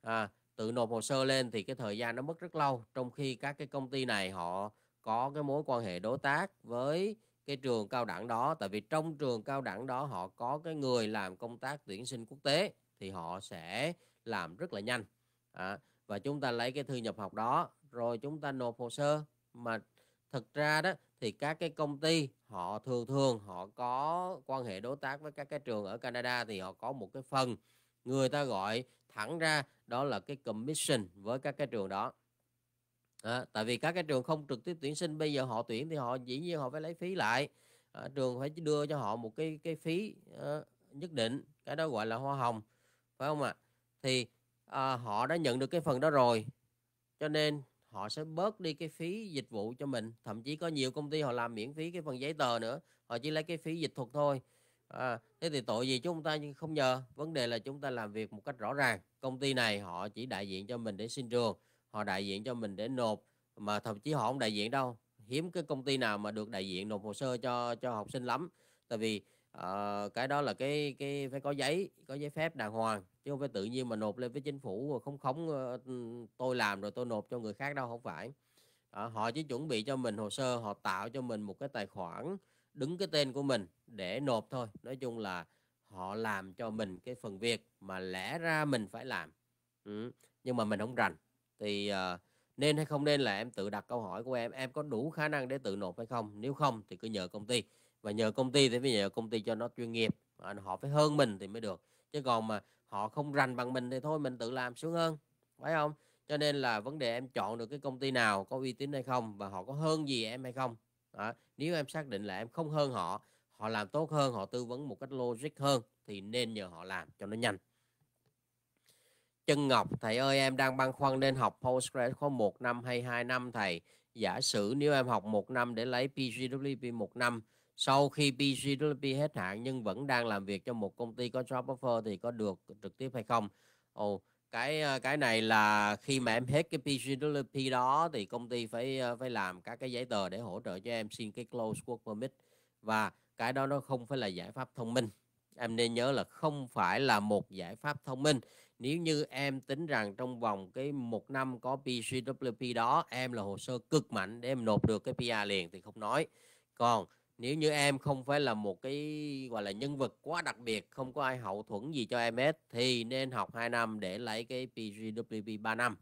à, tự nộp hồ sơ lên thì cái thời gian nó mất rất lâu trong khi các cái công ty này họ có cái mối quan hệ đối tác với cái trường cao đẳng đó tại vì trong trường cao đẳng đó họ có cái người làm công tác tuyển sinh quốc tế thì họ sẽ làm rất là nhanh à, và chúng ta lấy cái thư nhập học đó rồi chúng ta nộp hồ sơ mà thực ra đó thì các cái công ty họ thường thường họ có quan hệ đối tác với các cái trường ở Canada thì họ có một cái phần người ta gọi thẳng ra đó là cái commission với các cái trường đó à, tại vì các cái trường không trực tiếp tuyển sinh bây giờ họ tuyển thì họ dĩ nhiên họ phải lấy phí lại à, trường phải đưa cho họ một cái cái phí uh, nhất định cái đó gọi là hoa hồng phải không ạ à? thì à, họ đã nhận được cái phần đó rồi cho nên họ sẽ bớt đi cái phí dịch vụ cho mình thậm chí có nhiều công ty họ làm miễn phí cái phần giấy tờ nữa họ chỉ lấy cái phí dịch thuật thôi à, thế thì tội gì chúng ta không nhờ vấn đề là chúng ta làm việc một cách rõ ràng công ty này họ chỉ đại diện cho mình để xin trường họ đại diện cho mình để nộp mà thậm chí họ không đại diện đâu hiếm cái công ty nào mà được đại diện nộp hồ sơ cho cho học sinh lắm tại vì uh, cái đó là cái cái phải có giấy có giấy phép đàng hoàng chứ không phải tự nhiên mà nộp lên với chính phủ ờ, không khống ờ, ừ, tôi làm rồi tôi nộp cho người khác đâu không phải à, họ chỉ chuẩn bị cho mình hồ sơ họ tạo cho mình một cái tài khoản đứng cái tên của mình để nộp thôi nói chung là họ làm cho mình cái phần việc mà lẽ ra mình phải làm ừ. nhưng mà mình không rành thì uh, nên hay không nên là em tự đặt câu hỏi của em em có đủ khả năng để tự nộp hay không nếu không thì cứ nhờ công ty và nhờ công ty thì phải nhờ công ty cho nó chuyên nghiệp họ phải hơn mình thì mới được chứ còn mà họ không rành bằng mình thì thôi mình tự làm sướng hơn phải không cho nên là vấn đề em chọn được cái công ty nào có uy tín hay không và họ có hơn gì em hay không à, nếu em xác định là em không hơn họ họ làm tốt hơn họ tư vấn một cách logic hơn thì nên nhờ họ làm cho nó nhanh Trân Ngọc, thầy ơi em đang băn khoăn nên học Postgres có 1 năm hay 2 năm thầy. Giả sử nếu em học 1 năm để lấy PGWP 1 năm sau khi PCWP hết hạn nhưng vẫn đang làm việc cho một công ty có job offer thì có được trực tiếp hay không ồ cái ờ, cái này là khi mà em hết cái PCWP đó thì công ty phải ờ, phải làm các cái giấy tờ để hỗ trợ cho em xin cái close work permit và cái đó nó không phải là giải pháp thông minh em nên nhớ là không phải là một giải pháp thông minh nếu như em tính rằng trong vòng cái một năm có PCWP đó em là hồ sơ cực mạnh để em nộp được cái PR liền thì không nói còn nếu như em không phải là một cái gọi là nhân vật quá đặc biệt không có ai hậu thuẫn gì cho em hết thì nên học 2 năm để lấy cái PGWP 3 năm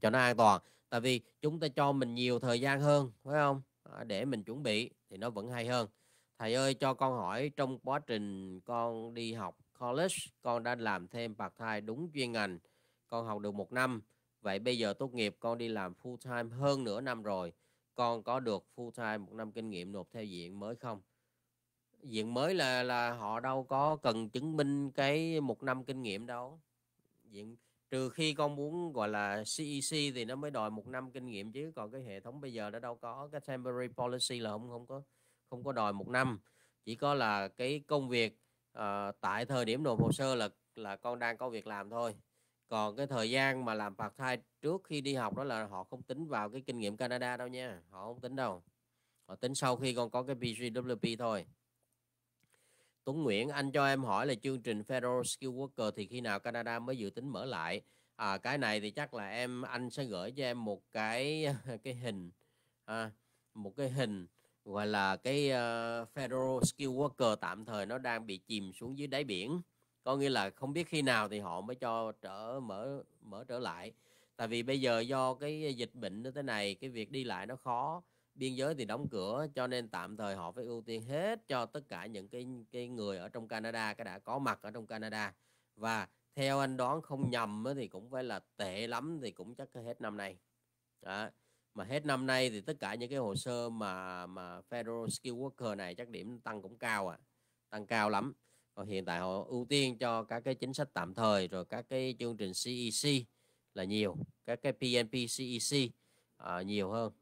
cho nó an toàn tại vì chúng ta cho mình nhiều thời gian hơn phải không để mình chuẩn bị thì nó vẫn hay hơn thầy ơi cho con hỏi trong quá trình con đi học college con đã làm thêm part time đúng chuyên ngành con học được một năm vậy bây giờ tốt nghiệp con đi làm full time hơn nửa năm rồi con có được full time một năm kinh nghiệm nộp theo diện mới không diện mới là là họ đâu có cần chứng minh cái một năm kinh nghiệm đâu diện trừ khi con muốn gọi là CEC e thì nó mới đòi một năm kinh nghiệm chứ còn cái hệ thống bây giờ nó đâu có cái temporary policy là không không có không có đòi một năm chỉ có là cái công việc uh, tại thời điểm nộp hồ sơ là là con đang có việc làm thôi còn cái thời gian mà làm phạt thai trước khi đi học đó là họ không tính vào cái kinh nghiệm Canada đâu nha họ không tính đâu họ tính sau khi con có cái PGWP thôi Tuấn Nguyễn anh cho em hỏi là chương trình Federal Skill Worker thì khi nào Canada mới dự tính mở lại à, cái này thì chắc là em anh sẽ gửi cho em một cái cái hình à, một cái hình gọi là cái uh, Federal Skill Worker tạm thời nó đang bị chìm xuống dưới đáy biển có nghĩa là không biết khi nào thì họ mới cho trở mở mở trở lại tại vì bây giờ do cái dịch bệnh như thế này cái việc đi lại nó khó biên giới thì đóng cửa cho nên tạm thời họ phải ưu tiên hết cho tất cả những cái cái người ở trong Canada cái đã có mặt ở trong Canada và theo anh đoán không nhầm thì cũng phải là tệ lắm thì cũng chắc hết năm nay đó. mà hết năm nay thì tất cả những cái hồ sơ mà mà federal skill worker này chắc điểm tăng cũng cao à tăng cao lắm còn ờ, hiện tại họ ưu tiên cho các cái chính sách tạm thời rồi các cái chương trình CEC e là nhiều các cái PNP CEC uh, ờ, nhiều hơn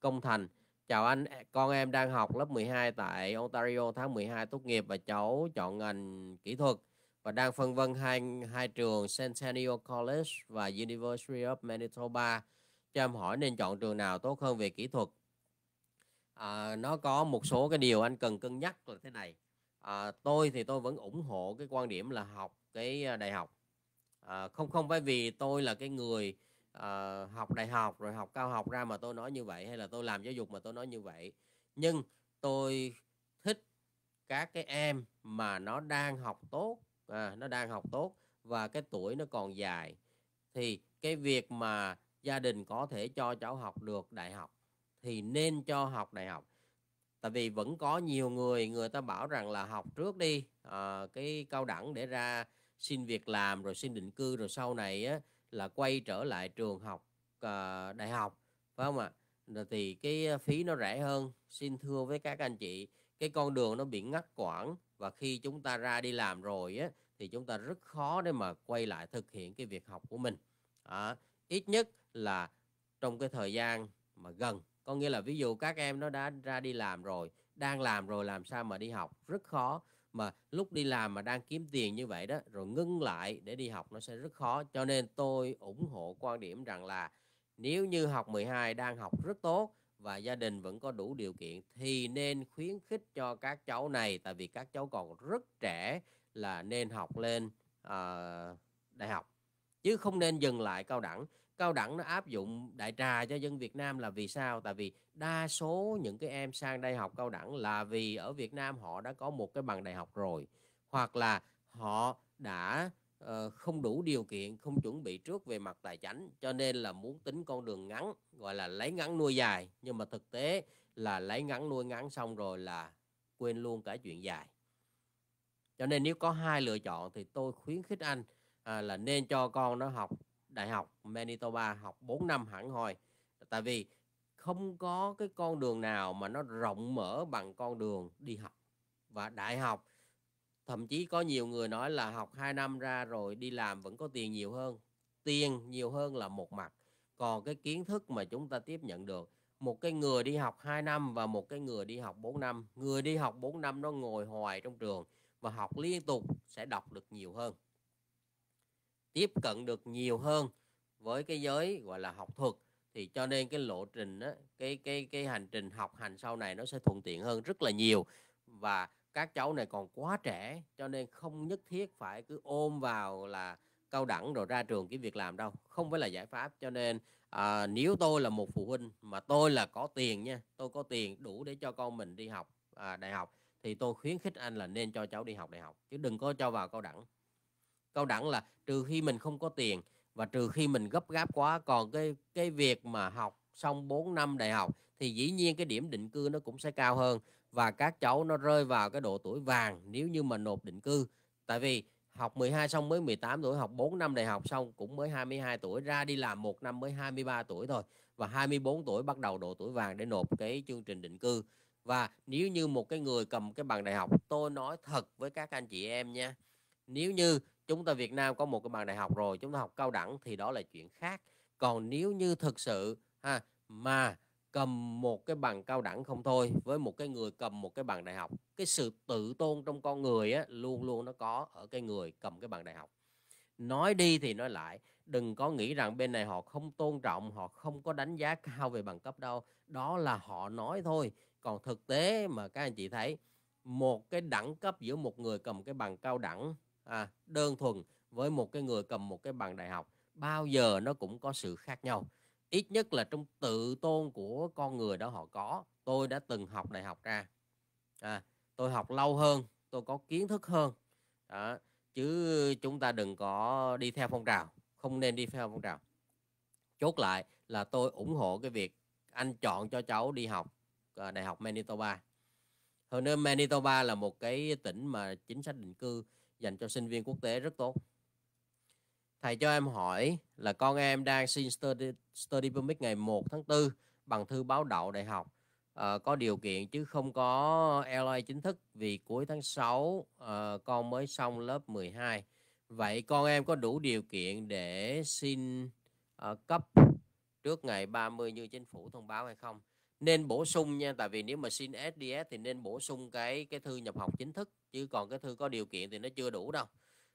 công thành chào anh e, con em đang học lớp 12 tại Ontario tháng 12 tốt nghiệp và cháu chọn ngành kỹ thuật và đang phân vân hai hai trường Centennial College và University of Manitoba cho em hỏi nên chọn trường nào tốt hơn về kỹ thuật à, nó có một số cái điều anh cần cân nhắc là thế này à, tôi thì tôi vẫn ủng hộ cái quan điểm là học cái ờ, đại học à, không không phải vì tôi là cái người à, học đại học rồi học cao học ra mà tôi nói như vậy hay là tôi làm giáo dục mà tôi nói như vậy nhưng tôi thích các cái em mà nó đang học tốt à, nó đang học tốt và cái tuổi nó còn dài thì cái việc mà gia đình có thể cho cháu học được đại học thì nên cho học đại học tại vì vẫn có nhiều người người ta bảo rằng là học trước đi à, cái cao đẳng để ra xin việc làm rồi xin định cư rồi sau này á, là quay trở lại trường học à, đại học phải không ạ rồi thì cái ờ, phí nó rẻ hơn xin thưa với các anh chị cái con đường nó bị ngắt quãng và khi chúng ta ra đi làm rồi á, thì chúng ta rất khó để mà quay lại thực hiện cái việc học của mình à, ít nhất là trong cái thời gian mà gần có nghĩa là ví dụ các em nó đã ra đi làm rồi đang làm rồi làm sao mà đi học rất khó mà lúc đi làm mà đang kiếm tiền như vậy đó rồi ngưng lại để đi học nó sẽ rất khó cho nên tôi ủng hộ quan điểm rằng là nếu như học 12 đang học rất tốt và gia đình vẫn có đủ điều kiện thì nên khuyến khích cho các cháu này tại vì các cháu còn rất trẻ là nên học lên uh, đại học chứ không nên dừng lại cao đẳng cao đẳng nó áp dụng đại trà cho dân Việt Nam là vì sao? Tại vì đa số những cái em sang đây học cao đẳng là vì ở Việt Nam họ đã có một cái bằng đại học rồi hoặc là họ đã uh, không đủ điều kiện, không chuẩn bị trước về mặt tài chính cho nên là muốn tính con đường ngắn gọi là lấy ngắn nuôi dài nhưng mà thực tế là lấy ngắn nuôi ngắn xong rồi là quên luôn cả chuyện dài. Cho nên nếu có hai lựa chọn thì tôi khuyến khích anh à, là nên cho con nó học đại học Manitoba học 4 năm hẳn hoi tại vì không có cái con đường nào mà nó rộng mở bằng con đường đi học và đại học thậm chí có nhiều người nói là học 2 năm ra rồi đi làm vẫn có tiền nhiều hơn tiền nhiều hơn là một mặt còn cái kiến thức mà chúng ta tiếp nhận được một cái người đi học 2 năm và một cái người đi học 4 năm người đi học 4 năm nó ngồi hoài trong trường và học liên tục sẽ đọc được nhiều hơn tiếp cận được nhiều hơn với cái giới gọi là học thuật thì cho nên cái lộ trình đó, cái cái cái hành trình học hành sau này nó sẽ thuận tiện hơn rất là nhiều và các cháu này còn quá trẻ cho nên không nhất thiết phải cứ ôm vào là cao đẳng rồi ra trường cái việc làm đâu không phải là giải pháp cho nên à, nếu tôi là một phụ huynh mà tôi là có tiền nha tôi có tiền đủ để cho con mình đi học à, đại học thì tôi khuyến khích anh là nên cho cháu đi học đại học chứ đừng có cho vào cao đẳng Cao đẳng là trừ khi mình không có tiền và trừ khi mình gấp gáp quá còn cái cái việc mà học xong 4 năm đại học thì dĩ nhiên cái điểm định cư nó cũng sẽ cao hơn và các cháu nó rơi vào cái độ tuổi vàng nếu như mà nộp định cư. Tại vì học 12 xong mới 18 tuổi, học 4 năm đại học xong cũng mới 22 tuổi, ra đi làm một năm mới 23 tuổi thôi và 24 tuổi bắt đầu độ tuổi vàng để nộp cái chương trình định cư. Và nếu như một cái người cầm cái bằng đại học, tôi nói thật với các anh chị em nha, nếu như chúng ta Việt Nam có một cái bằng đại học rồi chúng ta học cao đẳng thì đó là chuyện khác còn nếu như thực sự ha mà cầm một cái bằng cao đẳng không thôi với một cái người cầm một cái bằng đại học cái sự tự tôn trong con người á, luôn luôn nó có ở cái người cầm cái bằng đại học nói đi thì nói lại đừng có nghĩ rằng bên này họ không tôn trọng họ không có đánh giá cao về bằng cấp đâu đó là họ nói thôi còn thực tế mà các anh chị thấy một cái đẳng cấp giữa một người cầm cái bằng cao đẳng à, đơn thuần với một cái người cầm một cái bằng đại học bao giờ nó cũng có sự khác nhau ít nhất là trong tự tôn của con người đó họ có tôi đã từng học đại học ra à, tôi học lâu hơn tôi có kiến thức hơn đó. chứ chúng ta đừng có đi theo phong trào không nên đi theo phong trào chốt lại là tôi ủng hộ cái việc anh chọn cho cháu đi học à, đại học Manitoba hơn nữa Manitoba là một cái tỉnh mà chính sách định cư dành cho sinh viên quốc tế rất tốt thầy cho em hỏi là con em đang xin study, study permit ngày 1 tháng 4 bằng thư báo đậu đại học à, có điều kiện chứ không có LA chính thức vì cuối tháng 6 à, ờ, con mới xong lớp 12 vậy con em có đủ điều kiện để xin à, cấp trước ngày 30 như chính phủ thông báo hay không nên bổ sung nha tại vì nếu mà xin SDS thì nên bổ sung cái cái thư nhập học chính thức chứ còn cái thư có điều kiện thì nó chưa đủ đâu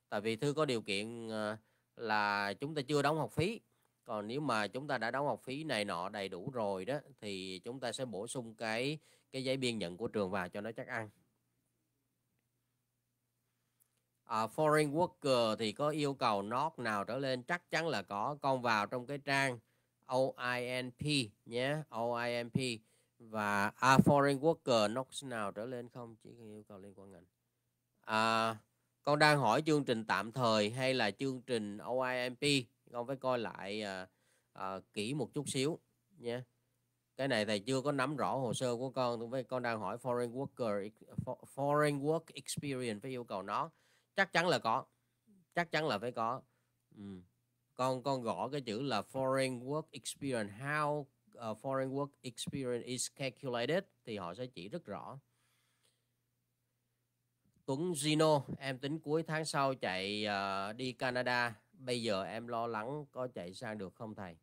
tại vì thư có điều kiện ờ, là chúng ta chưa đóng học phí còn nếu mà chúng ta đã đóng học phí này nọ đầy đủ rồi đó thì chúng ta sẽ bổ sung cái cái giấy biên nhận của trường vào cho nó chắc ăn à, foreign worker thì có yêu cầu not nào trở lên chắc chắn là có con vào trong cái trang OINP nhé OINP và a foreign worker nó nào trở lên không chỉ yêu cầu liên quan ngành à, con đang hỏi chương trình tạm thời hay là chương trình OIMP con phải coi lại à, à, kỹ một chút xíu nhé cái này thầy chưa có nắm rõ hồ sơ của con tôi với con đang hỏi foreign worker foreign work experience phải yêu cầu nó chắc chắn là có chắc chắn là phải có ừ con con gõ cái chữ là foreign work experience how uh, foreign work experience is calculated thì họ sẽ chỉ rất rõ Tuấn Gino em tính cuối tháng sau chạy uh, đi Canada bây giờ em lo lắng có chạy sang được không thầy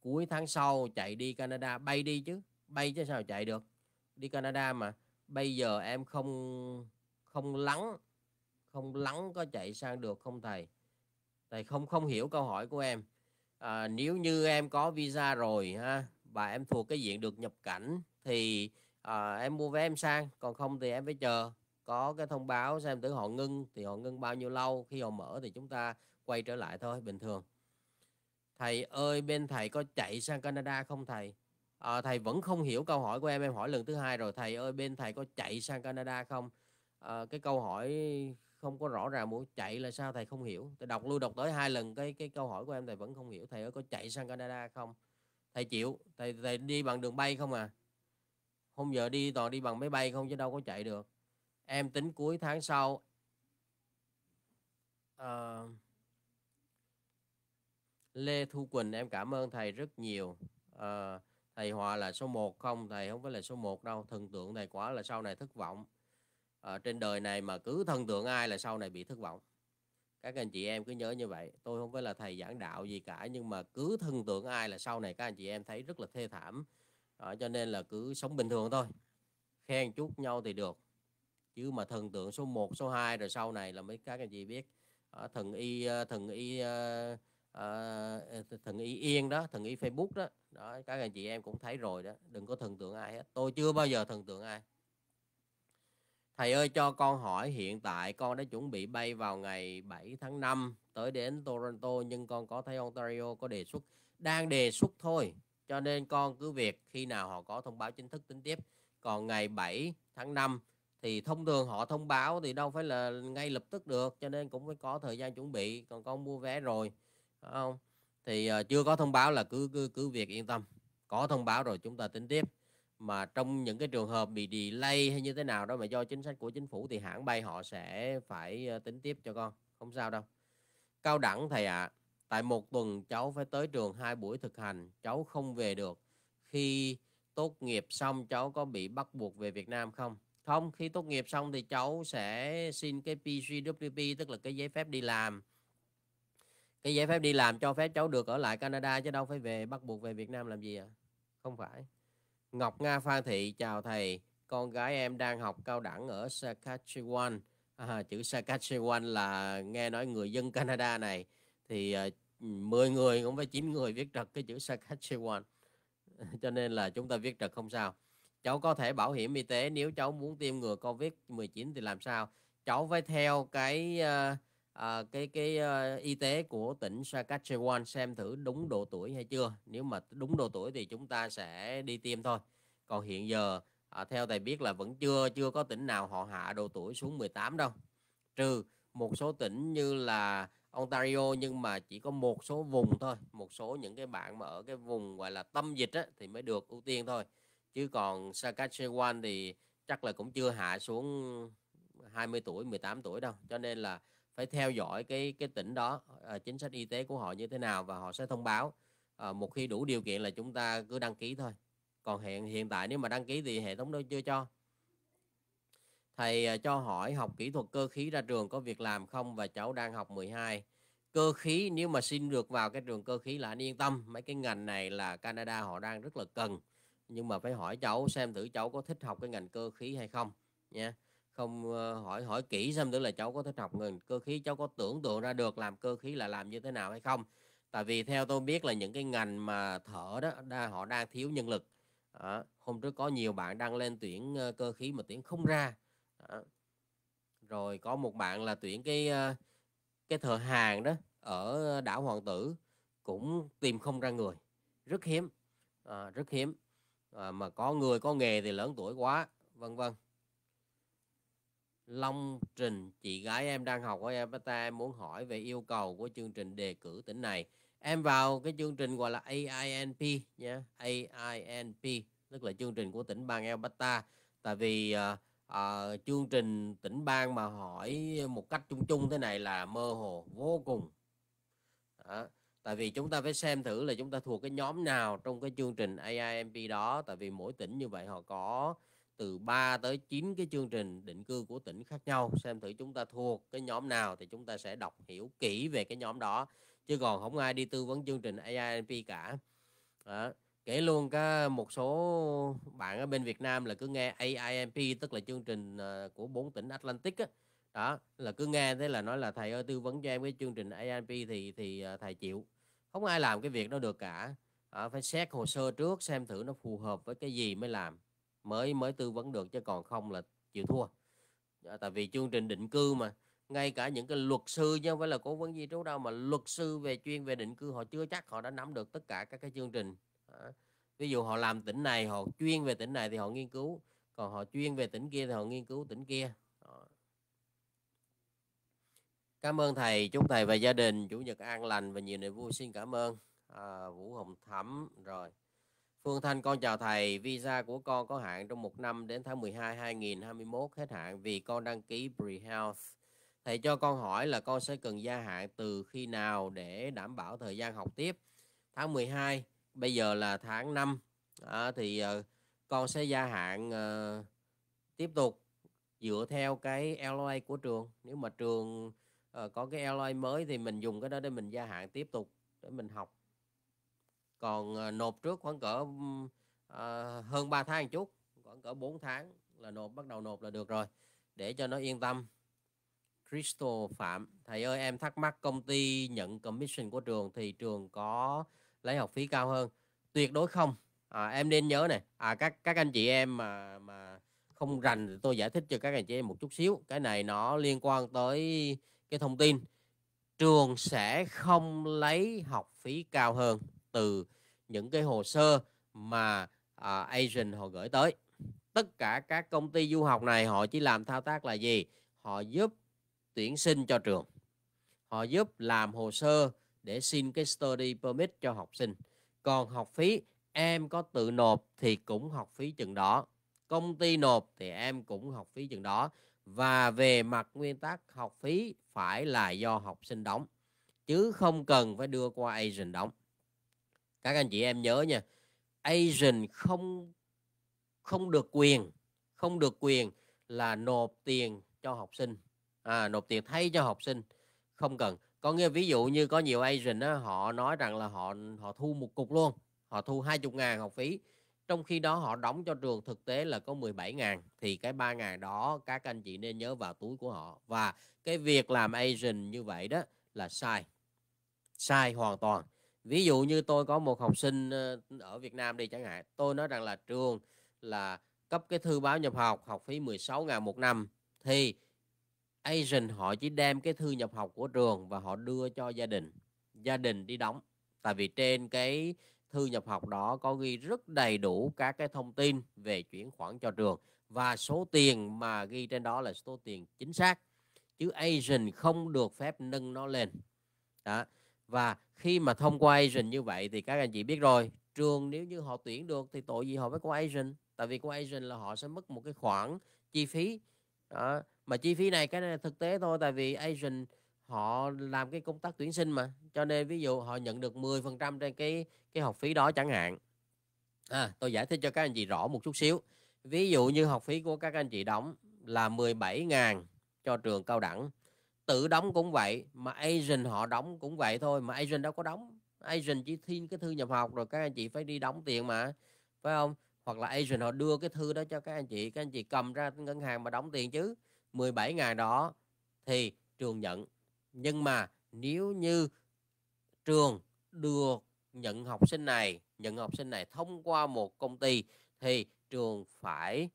cuối tháng sau chạy đi Canada bay đi chứ bay chứ sao chạy được đi Canada mà bây giờ em không không lắng không lắng có chạy sang được không thầy thầy không không hiểu câu hỏi của em à, nếu như em có visa rồi ha và em thuộc cái diện được nhập cảnh thì à, em mua vé em sang còn không thì em phải chờ có cái thông báo xem tử họ ngưng thì họ ngưng bao nhiêu lâu khi họ mở thì chúng ta quay trở lại thôi bình thường thầy ơi bên thầy có chạy sang Canada không thầy à, thầy vẫn không hiểu câu hỏi của em em hỏi lần thứ hai rồi thầy ơi bên thầy có chạy sang Canada không à, cái câu hỏi không có rõ ràng muốn chạy là sao thầy không hiểu thầy đọc lưu đọc tới hai lần cái cái câu hỏi của em thầy vẫn không hiểu thầy ơi có chạy sang Canada không thầy chịu thầy thầy đi bằng đường bay không à hôm giờ đi toàn đi bằng máy bay không chứ đâu có chạy được em tính cuối tháng sau à, Lê Thu Quỳnh em cảm ơn thầy rất nhiều à, thầy Hòa là số 1 không thầy không phải là số 1 đâu thần tượng thầy quá là sau này thất vọng à, trên đời này mà cứ thân tượng ai là sau này bị thất vọng các anh chị em cứ nhớ như vậy tôi không phải là thầy giảng đạo gì cả nhưng mà cứ thân tượng ai là sau này các anh chị em thấy rất là thê thảm à, cho nên là cứ sống bình thường thôi khen chút nhau thì được chứ mà thần tượng số 1, số 2 rồi sau này là mấy các anh chị biết à, thần y ờ, thần y à, thần y yên đó thần y facebook đó đó các anh chị em cũng thấy rồi đó đừng có thần tượng ai hết tôi chưa bao giờ thần tượng ai Thầy ơi cho con hỏi hiện tại con đã chuẩn bị bay vào ngày 7 tháng 5 tới đến Toronto nhưng con có thấy Ontario có đề xuất đang đề xuất thôi cho nên con cứ việc khi nào họ có thông báo chính thức tính tiếp còn ngày 7 tháng 5 thì thông thường họ thông báo thì đâu phải là ngay lập tức được cho nên cũng phải có thời gian chuẩn bị còn con mua vé rồi phải không thì ờ, chưa có thông báo là cứ cứ cứ việc yên tâm có thông báo rồi chúng ta tính tiếp mà trong những cái trường hợp bị delay hay như thế nào đó mà do chính sách của chính phủ thì hãng bay họ sẽ phải ờ, tính tiếp cho con không sao đâu cao đẳng thầy ạ à, tại một tuần cháu phải tới trường hai buổi thực hành cháu không về được khi tốt nghiệp xong cháu có bị bắt buộc về Việt Nam không không khi tốt nghiệp xong thì cháu sẽ xin cái PGWP tức là cái giấy phép đi làm cái giấy phép đi làm cho phép cháu được ở lại Canada chứ đâu phải về bắt buộc về Việt Nam làm gì à không phải Ngọc Nga Phan Thị chào thầy, con gái em đang học cao đẳng ở Saskatchewan. À, chữ Saskatchewan là nghe nói người dân Canada này thì uh, ờ, 10 người cũng phải 9 người viết trật cái chữ Saskatchewan. Cho nên là chúng ta viết trật không sao. Cháu có thể bảo hiểm y tế nếu cháu muốn tiêm ngừa COVID-19 thì làm sao? Cháu phải theo cái uh, à, cái cái uh, y tế của tỉnh Saskatchewan xem thử đúng độ tuổi hay chưa nếu mà đúng độ tuổi thì chúng ta sẽ đi tiêm thôi còn hiện giờ à, theo thầy biết là vẫn chưa chưa có tỉnh nào họ hạ độ tuổi xuống 18 đâu trừ một số tỉnh như là Ontario nhưng mà chỉ có một số vùng thôi một số những cái bạn mà ở cái vùng gọi là tâm dịch á, thì mới được ưu tiên thôi chứ còn Saskatchewan thì chắc là cũng chưa hạ xuống 20 tuổi 18 tuổi đâu cho nên là phải theo dõi cái cái tỉnh đó à, chính sách y tế của họ như thế nào và họ sẽ thông báo à, một khi đủ điều kiện là chúng ta cứ đăng ký thôi còn hiện hiện tại nếu mà đăng ký thì hệ thống đó chưa cho thầy à, cho hỏi học kỹ thuật cơ khí ra trường có việc làm không và cháu đang học 12 cơ khí nếu mà xin được vào cái trường cơ khí là anh yên tâm mấy cái ngành này là Canada họ đang rất là cần nhưng mà phải hỏi cháu xem thử cháu có thích học cái ngành cơ khí hay không nha yeah không ờ, hỏi hỏi kỹ xem nữa là cháu có thể học ngành cơ khí cháu có tưởng tượng ra được làm cơ khí là làm như thế nào hay không tại vì theo tôi biết là những cái ngành mà thở đó đa, họ đang thiếu nhân lực à, hôm trước có nhiều bạn đăng lên tuyển ờ, cơ khí mà tuyển không ra à, rồi có một bạn là tuyển cái ờ, cái thợ hàng đó ở đảo hoàng tử cũng tìm không ra người rất hiếm à, rất hiếm à, mà có người có nghề thì lớn tuổi quá vân vân Long Trình, chị gái em đang học ở Alberta, em muốn hỏi về yêu cầu của chương trình đề cử tỉnh này. Em vào cái chương trình gọi là AINP nha, AINP, tức là chương trình của tỉnh bang Alberta. Tại vì uh, uh, chương trình tỉnh bang mà hỏi một cách chung chung thế này là mơ hồ vô cùng. Đó. Tại vì chúng ta phải xem thử là chúng ta thuộc cái nhóm nào trong cái chương trình AINP đó. Tại vì mỗi tỉnh như vậy họ có từ 3 tới 9 cái chương trình định cư của tỉnh khác nhau xem thử chúng ta thuộc cái nhóm nào thì chúng ta sẽ đọc hiểu kỹ về cái nhóm đó chứ còn không ai đi tư vấn chương trình AIMP cả đó. kể luôn có một số bạn ở bên Việt Nam là cứ nghe AIMP tức là chương trình ờ, của bốn tỉnh Atlantic đó là cứ nghe thế là nói là thầy ơi tư vấn cho em cái chương trình AIMP thì thì ờ, thầy chịu không ai làm cái việc đó được cả à, phải xét hồ sơ trước xem thử nó phù hợp với cái gì mới làm mới mới tư vấn được chứ còn không là chịu thua dạ, tại vì chương trình định cư mà ngay cả những cái luật sư chứ không phải là cố vấn di trú đâu mà luật sư về chuyên về định cư họ chưa chắc họ đã nắm được tất cả các cái chương trình à, ví dụ họ làm tỉnh này họ chuyên về tỉnh này thì họ nghiên cứu còn họ chuyên về tỉnh kia thì họ nghiên cứu tỉnh kia à. cảm ơn thầy chúc thầy và gia đình chủ nhật an lành và nhiều niềm vui xin cảm ơn à, vũ hồng thẩm rồi Phương Thanh con chào thầy, visa của con có hạn trong một năm đến tháng 12 2021 hết hạn vì con đăng ký pre-health. Thầy cho con hỏi là con sẽ cần gia hạn từ khi nào để đảm bảo thời gian học tiếp? Tháng 12, bây giờ là tháng 5 à, thì uh, con sẽ gia hạn uh, tiếp tục dựa theo cái LOA của trường. Nếu mà trường uh, có cái LOA mới thì mình dùng cái đó để mình gia hạn tiếp tục để mình học còn ờ, nộp trước khoảng cỡ à, hơn 3 tháng một chút khoảng cỡ 4 tháng là nộp bắt đầu nộp là được rồi để cho nó yên tâm Crystal Phạm thầy ơi em thắc mắc công ty nhận commission của trường thì trường có lấy học phí cao hơn tuyệt đối không à, em nên nhớ này à các các anh chị em mà mà không rành thì tôi giải thích cho các anh chị em một chút xíu cái này nó liên quan tới cái thông tin trường sẽ không lấy học phí cao hơn từ những cái hồ sơ mà à, agent họ gửi tới tất cả các công ty du học này họ chỉ làm thao tác là gì họ giúp tuyển sinh cho trường họ giúp làm hồ sơ để xin cái study permit cho học sinh còn học phí em có tự nộp thì cũng học phí chừng đó công ty nộp thì em cũng học phí chừng đó và về mặt nguyên tắc học phí phải là do học sinh đóng chứ không cần phải đưa qua agent đóng các anh chị em nhớ nha agent không không được quyền không được quyền là nộp tiền cho học sinh à, nộp tiền thay cho học sinh không cần có nghĩa ví dụ như có nhiều agent đó, họ nói rằng là họ họ thu một cục luôn họ thu 20 ngàn học phí trong khi đó họ đóng cho trường thực tế là có 17 ngàn thì cái 3 ngàn đó các anh chị nên nhớ vào túi của họ và cái việc làm agent như vậy đó là sai sai hoàn toàn ví dụ như tôi có một học sinh ờ, ở Việt Nam đi chẳng hạn tôi nói rằng là trường là cấp cái thư báo nhập học học phí 16 ngàn một năm thì agent họ chỉ đem cái thư nhập học của trường và họ đưa cho gia đình gia đình đi đóng tại vì trên cái thư nhập học đó có ghi rất đầy đủ các cái thông tin về chuyển khoản cho trường và số tiền mà ghi trên đó là số tiền chính xác chứ agent không được phép nâng nó lên đó và khi mà thông qua agent như vậy thì các anh chị biết rồi trường nếu như họ tuyển được thì tội gì họ phải có agent tại vì có agent là họ sẽ mất một cái khoản chi phí đó. mà chi phí này cái này là thực tế thôi tại vì agent họ làm cái công tác tuyển sinh mà cho nên ví dụ họ nhận được 10% trên cái cái học phí đó chẳng hạn à, tôi giải thích cho các anh chị rõ một chút xíu ví dụ như học phí của các anh chị đóng là 17 000 cho trường cao đẳng tự đóng cũng vậy mà agent họ đóng cũng vậy thôi mà agent đâu có đóng agent chỉ thiên cái thư nhập học rồi các anh chị phải đi đóng tiền mà phải không hoặc là agent họ đưa cái thư đó cho các anh chị các anh chị cầm ra ngân hàng mà đóng tiền chứ 17 ngày đó thì trường nhận nhưng mà nếu như trường đưa nhận học sinh này nhận học sinh này thông qua một công ty thì trường phải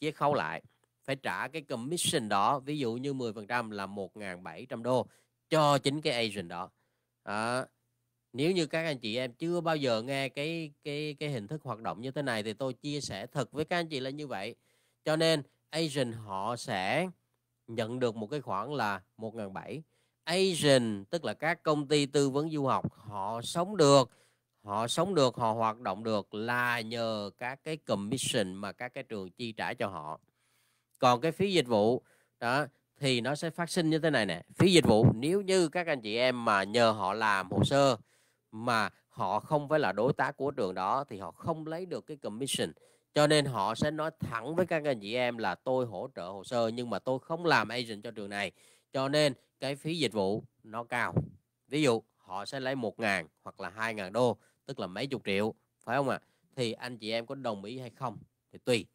chia khấu lại phải trả cái commission đó ví dụ như 10% là 1.700 đô cho chính cái agent đó à, nếu như các anh chị em chưa bao giờ nghe cái cái cái hình thức hoạt động như thế này thì tôi chia sẻ thật với các anh chị là như vậy cho nên agent họ sẽ nhận được một cái khoản là 1.700 agent tức là các công ty tư vấn du học họ sống được họ sống được họ hoạt động được là nhờ các cái commission mà các cái trường chi trả cho họ còn cái phí dịch vụ đó thì nó sẽ phát sinh như thế này nè phí dịch vụ nếu như các anh chị em mà nhờ họ làm hồ sơ mà họ không phải là đối tác của trường đó thì họ không lấy được cái commission cho nên họ sẽ nói thẳng với các anh chị em là tôi hỗ trợ hồ sơ nhưng mà tôi không làm agent cho trường này cho nên cái phí dịch vụ nó cao ví dụ họ sẽ lấy một ngàn hoặc là hai ngàn đô tức là mấy chục triệu phải không ạ à? thì anh chị em có đồng ý hay không thì tùy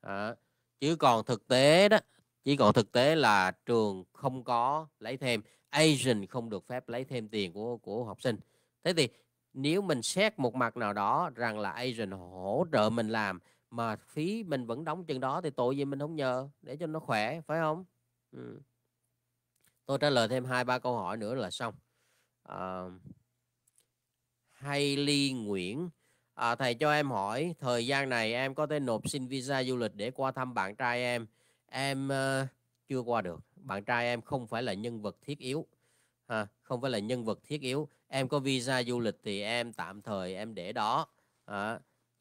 à, chứ còn thực tế đó chỉ còn thực tế là trường không có lấy thêm agent không được phép lấy thêm tiền của của học sinh thế thì nếu mình xét một mặt nào đó rằng là agent hỗ trợ mình làm mà phí mình vẫn đóng chừng đó thì tội gì mình không nhờ để cho nó khỏe phải không ừ. tôi trả lời thêm hai ba câu hỏi nữa là xong à, ờ, hay ly nguyễn À, thầy cho em hỏi, thời gian này em có thể nộp xin visa du lịch để qua thăm bạn trai em. Em uh, chưa qua được. Bạn trai em không phải là nhân vật thiết yếu. ha không phải là nhân vật thiết yếu. Em có visa du lịch thì em tạm thời em để đó. À,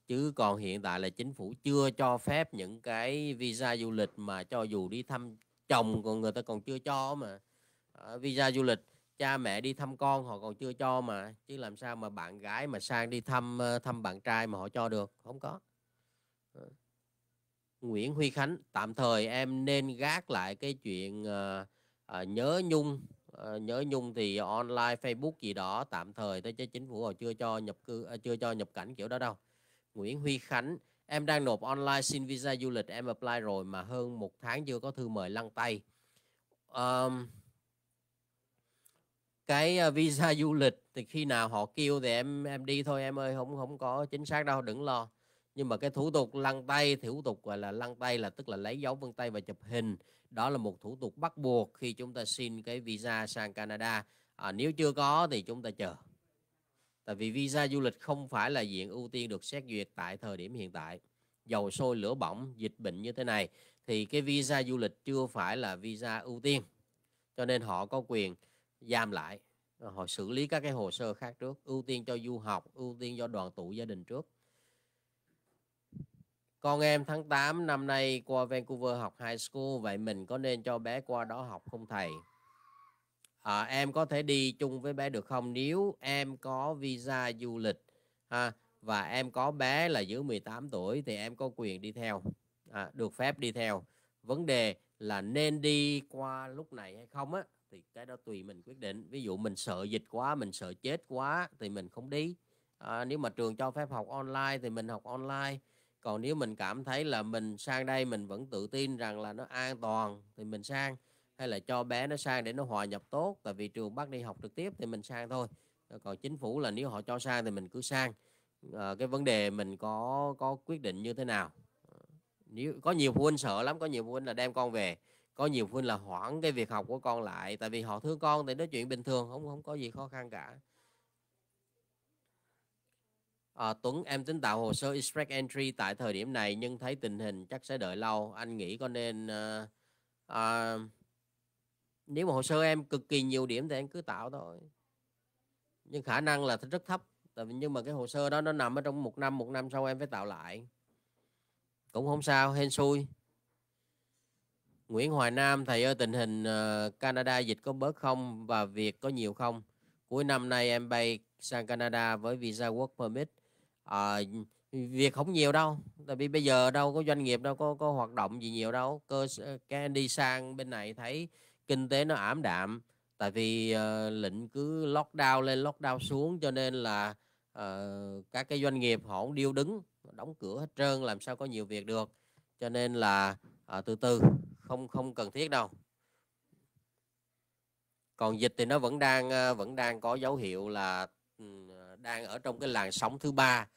chứ còn hiện tại là chính phủ chưa cho phép những cái visa du lịch mà cho dù đi thăm chồng còn người ta còn chưa cho mà. À, visa du lịch cha mẹ đi thăm con họ còn chưa cho mà chứ làm sao mà bạn gái mà sang đi thăm ờ, thăm bạn trai mà họ cho được không có ờ. Nguyễn Huy Khánh tạm thời em nên gác lại cái chuyện uh, nhớ nhung uh, nhớ nhung thì online Facebook gì đó tạm thời tới chứ chính phủ họ chưa cho nhập cư uh, chưa cho nhập cảnh kiểu đó đâu Nguyễn Huy Khánh em đang nộp online xin visa du lịch em apply rồi mà hơn một tháng chưa có thư mời lăn tay um, cái ờ, visa du lịch thì khi nào họ kêu thì em em đi thôi em ơi không không có chính xác đâu đừng lo nhưng mà cái thủ tục lăn tay thủ tục gọi là lăn tay là tức là lấy dấu vân tay và chụp hình đó là một thủ tục bắt buộc khi chúng ta xin cái visa sang Canada à, nếu chưa có thì chúng ta chờ tại vì visa du lịch không phải là diện ưu tiên được xét duyệt tại thời điểm hiện tại dầu sôi lửa bỏng dịch bệnh như thế này thì cái visa du lịch chưa phải là visa ưu tiên cho nên họ có quyền giam lại họ xử lý các cái hồ sơ khác trước ưu tiên cho du học ưu tiên cho đoàn tụ gia đình trước con em tháng 8 năm nay qua Vancouver học high school vậy mình có nên cho bé qua đó học không thầy à, em có thể đi chung với bé được không nếu em có visa du lịch ha và em có bé là dưới 18 tuổi thì em có quyền đi theo à, được phép đi theo vấn đề là nên đi qua lúc này hay không á thì cái đó tùy mình quyết định ví dụ mình sợ dịch quá mình sợ chết quá thì mình không đi à, nếu mà trường cho phép học online thì mình học online còn nếu mình cảm thấy là mình sang đây mình vẫn tự tin rằng là nó an toàn thì mình sang hay là cho bé nó sang để nó hòa nhập tốt tại vì trường bắt đi học trực tiếp thì mình sang thôi còn chính phủ là nếu họ cho sang thì mình cứ sang à, cái vấn đề mình có có quyết định như thế nào nếu có nhiều phụ huynh sợ lắm có nhiều phụ huynh là đem con về có nhiều phụ huynh là hoãn cái việc học của con lại tại vì họ thương con thì nói chuyện bình thường không không có gì khó khăn cả à, Tuấn em tính tạo hồ sơ extract entry tại thời điểm này nhưng thấy tình hình chắc sẽ đợi lâu anh nghĩ có nên uh, uh, nếu mà hồ sơ em cực kỳ nhiều điểm thì em cứ tạo thôi nhưng khả năng là rất thấp tại vì nhưng mà cái hồ sơ đó nó nằm ở trong một năm một năm sau em phải tạo lại cũng không sao hên xui Nguyễn Hoài Nam, thầy ơi tình hình ờ, Canada dịch có bớt không và việc có nhiều không? Cuối năm nay em bay sang Canada với visa work permit. À, ờ, việc không nhiều đâu, tại vì bây giờ đâu có doanh nghiệp đâu có có hoạt động gì nhiều đâu. Cơ ờ, cái đi sang bên này thấy kinh tế nó ảm đạm, tại vì uh, lệnh cứ lockdown lên lockdown xuống cho nên là uh, các cái doanh nghiệp họ điêu đứng, đóng cửa hết trơn làm sao có nhiều việc được. Cho nên là uh, từ từ không không cần thiết đâu còn dịch thì nó vẫn đang ờ, vẫn đang có dấu hiệu là ừ, đang ở trong cái làn sóng thứ ba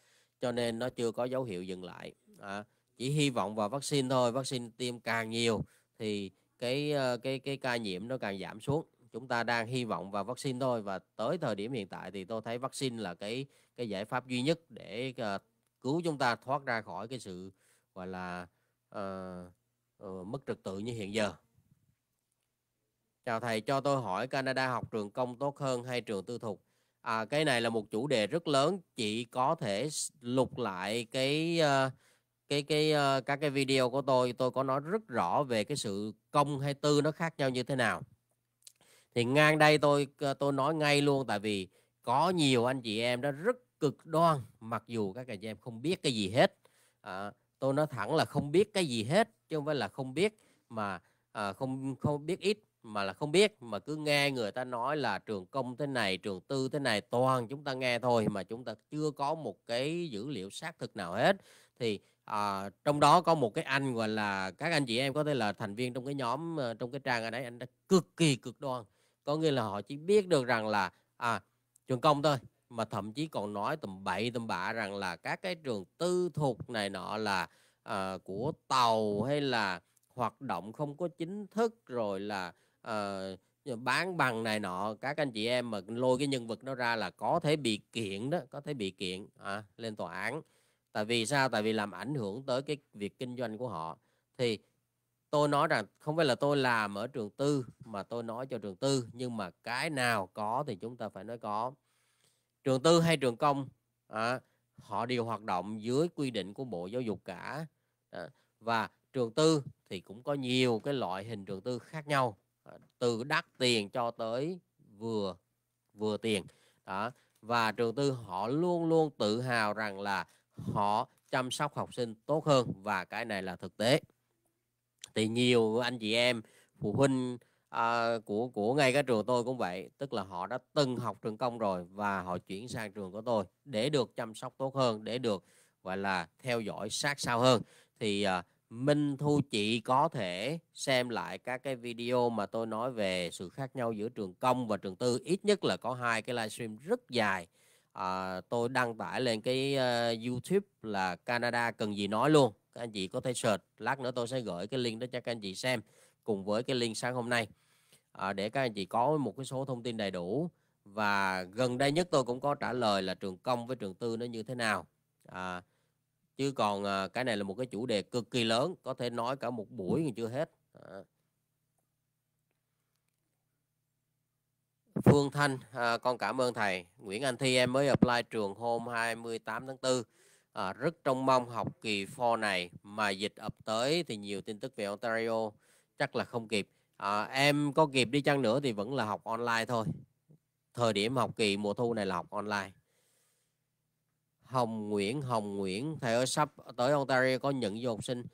cho nên nó chưa có dấu hiệu dừng lại à, chỉ hy vọng vào vaccine thôi vaccine tiêm càng nhiều thì cái ờ, cái cái ca nhiễm nó càng giảm xuống chúng ta đang hy vọng vào vaccine thôi và tới thời điểm hiện tại thì tôi thấy vaccine là cái cái giải pháp duy nhất để ờ, cứu chúng ta thoát ra khỏi cái sự gọi là uh, Ờ, mất trật tự như hiện giờ. Chào thầy, cho tôi hỏi Canada học trường công tốt hơn hay trường tư thục? À, cái này là một chủ đề rất lớn, chị có thể lục lại cái ờ, cái cái ờ, các cái video của tôi, tôi có nói rất rõ về cái sự công hay tư nó khác nhau như thế nào. Thì ngang đây tôi tôi nói ngay luôn tại vì có nhiều anh chị em đó rất cực đoan mặc dù các anh chị em không biết cái gì hết. À, tôi nói thẳng là không biết cái gì hết chứ không phải là không biết mà à, không không biết ít mà là không biết mà cứ nghe người ta nói là trường công thế này trường tư thế này toàn chúng ta nghe thôi mà chúng ta chưa có một cái dữ liệu xác thực nào hết thì à, trong đó có một cái anh gọi là các anh chị em có thể là thành viên trong cái nhóm ờ, trong cái trang ở đấy anh đã cực kỳ cực đoan có nghĩa là họ chỉ biết được rằng là à trường công thôi mà thậm chí còn nói tầm bậy tầm bạ rằng là các cái trường tư thuộc này nọ là uh, của tàu hay là hoạt động không có chính thức rồi là uh, bán bằng này nọ các anh chị em mà lôi cái nhân vật nó ra là có thể bị kiện đó có thể bị kiện à, lên tòa án tại vì sao tại vì làm ảnh hưởng tới cái việc kinh doanh của họ thì tôi nói rằng không phải là tôi làm ở trường tư mà tôi nói cho trường tư nhưng mà cái nào có thì chúng ta phải nói có trường tư hay trường công à, họ đều hoạt động dưới quy định của bộ giáo dục cả à, và trường tư thì cũng có nhiều cái loại hình trường tư khác nhau ờ, từ đắt tiền cho tới vừa vừa tiền đó và trường tư họ luôn luôn tự hào rằng là họ chăm sóc học sinh tốt hơn và cái này là thực tế thì nhiều anh chị em phụ huynh à, của của ngay cái trường tôi cũng vậy tức là họ đã từng học trường công rồi và họ chuyển sang trường của tôi để được chăm sóc tốt hơn để được gọi là theo dõi sát sao hơn thì à, Minh Thu chị có thể xem lại các cái video mà tôi nói về sự khác nhau giữa trường công và trường tư ít nhất là có hai cái livestream rất dài à, tôi đăng tải lên cái uh, YouTube là Canada cần gì nói luôn các anh chị có thể search lát nữa tôi sẽ gửi cái link đó cho các anh chị xem cùng với cái link sáng hôm nay à, để các anh chị có một cái số thông tin đầy đủ và gần đây nhất tôi cũng có trả lời là trường công với trường tư nó như thế nào à, chứ còn à, cái này là một cái chủ đề cực kỳ lớn có thể nói cả một buổi nhưng chưa hết à. Phương Thanh à, con cảm ơn thầy Nguyễn Anh Thi em mới apply trường hôm 28 tháng 4 à, rất trông mong học kỳ 4 này mà dịch ập tới thì nhiều tin tức về Ontario chắc là không kịp à, em có kịp đi chăng nữa thì vẫn là học online thôi thời điểm học kỳ mùa thu này là học online Hồng Nguyễn Hồng Nguyễn thầy ơi sắp tới Ontario có nhận du học sinh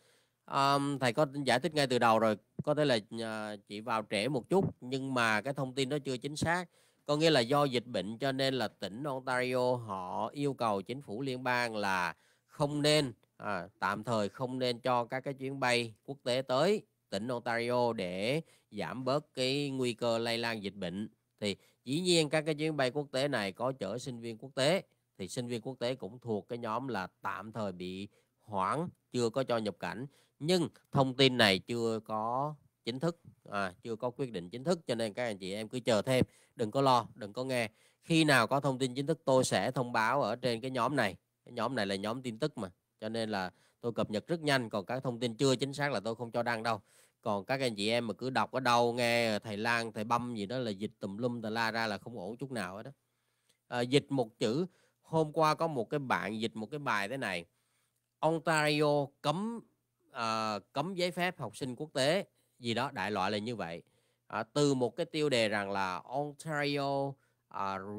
um, thầy có giải thích ngay từ đầu rồi có thể là uh, à, chị vào trễ một chút nhưng mà cái thông tin đó chưa chính xác có nghĩa là do dịch bệnh cho nên là tỉnh Ontario họ yêu cầu chính phủ liên bang là không nên à, tạm thời không nên cho các cái chuyến bay quốc tế tới tỉnh Ontario để giảm bớt cái nguy cơ lây lan dịch bệnh thì dĩ nhiên các cái chuyến bay quốc tế này có chở sinh viên quốc tế thì sinh viên quốc tế cũng thuộc cái nhóm là tạm thời bị hoãn chưa có cho nhập cảnh nhưng thông tin này chưa có chính thức à, chưa có quyết định chính thức cho nên các anh chị em cứ chờ thêm đừng có lo đừng có nghe khi nào có thông tin chính thức tôi sẽ thông báo ở trên cái nhóm này cái nhóm này là nhóm tin tức mà cho nên là tôi cập nhật rất nhanh còn các thông tin chưa chính xác là tôi không cho đăng đâu còn các anh chị em mà cứ đọc ở đâu nghe thầy Lan thầy băm gì đó là dịch tùm lum tà la ra là không ổn chút nào hết đó à, dịch một chữ hôm qua có một cái bạn dịch một cái bài thế này Ontario cấm uh, cấm giấy phép học sinh quốc tế gì đó đại loại là như vậy à, từ một cái tiêu đề rằng là Ontario uh,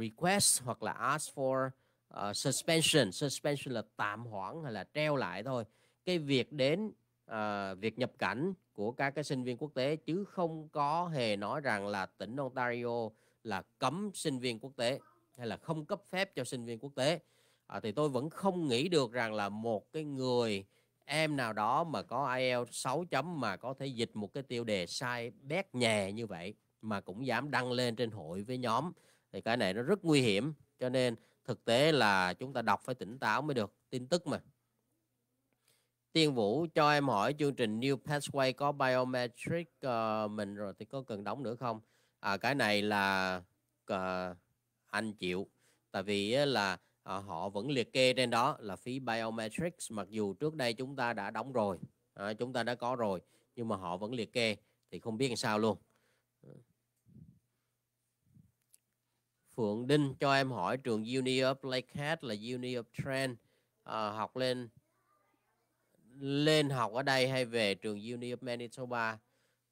request hoặc là ask for uh, suspension suspension là tạm hoãn hay là treo lại thôi cái việc đến uh, việc nhập cảnh của các cái sinh viên quốc tế chứ không có hề nói rằng là tỉnh Ontario là cấm sinh viên quốc tế hay là không cấp phép cho sinh viên quốc tế à, thì tôi vẫn không nghĩ được rằng là một cái người em nào đó mà có IELTS 6 chấm mà có thể dịch một cái tiêu đề sai bét nhè như vậy mà cũng dám đăng lên trên hội với nhóm thì cái này nó rất nguy hiểm cho nên thực tế là chúng ta đọc phải tỉnh táo mới được tin tức mà Tiên Vũ cho em hỏi chương trình New Pathway có biometric uh, mình rồi thì có cần đóng nữa không? À, cái này là uh, anh chịu tại vì là à, họ vẫn liệt kê trên đó là phí biometrics mặc dù trước đây chúng ta đã đóng rồi à, chúng ta đã có rồi nhưng mà họ vẫn liệt kê thì không biết làm sao luôn Phượng Đinh cho em hỏi trường Uni of Lakehead là Uni of Trent à, học lên lên học ở đây hay về trường Uni of Manitoba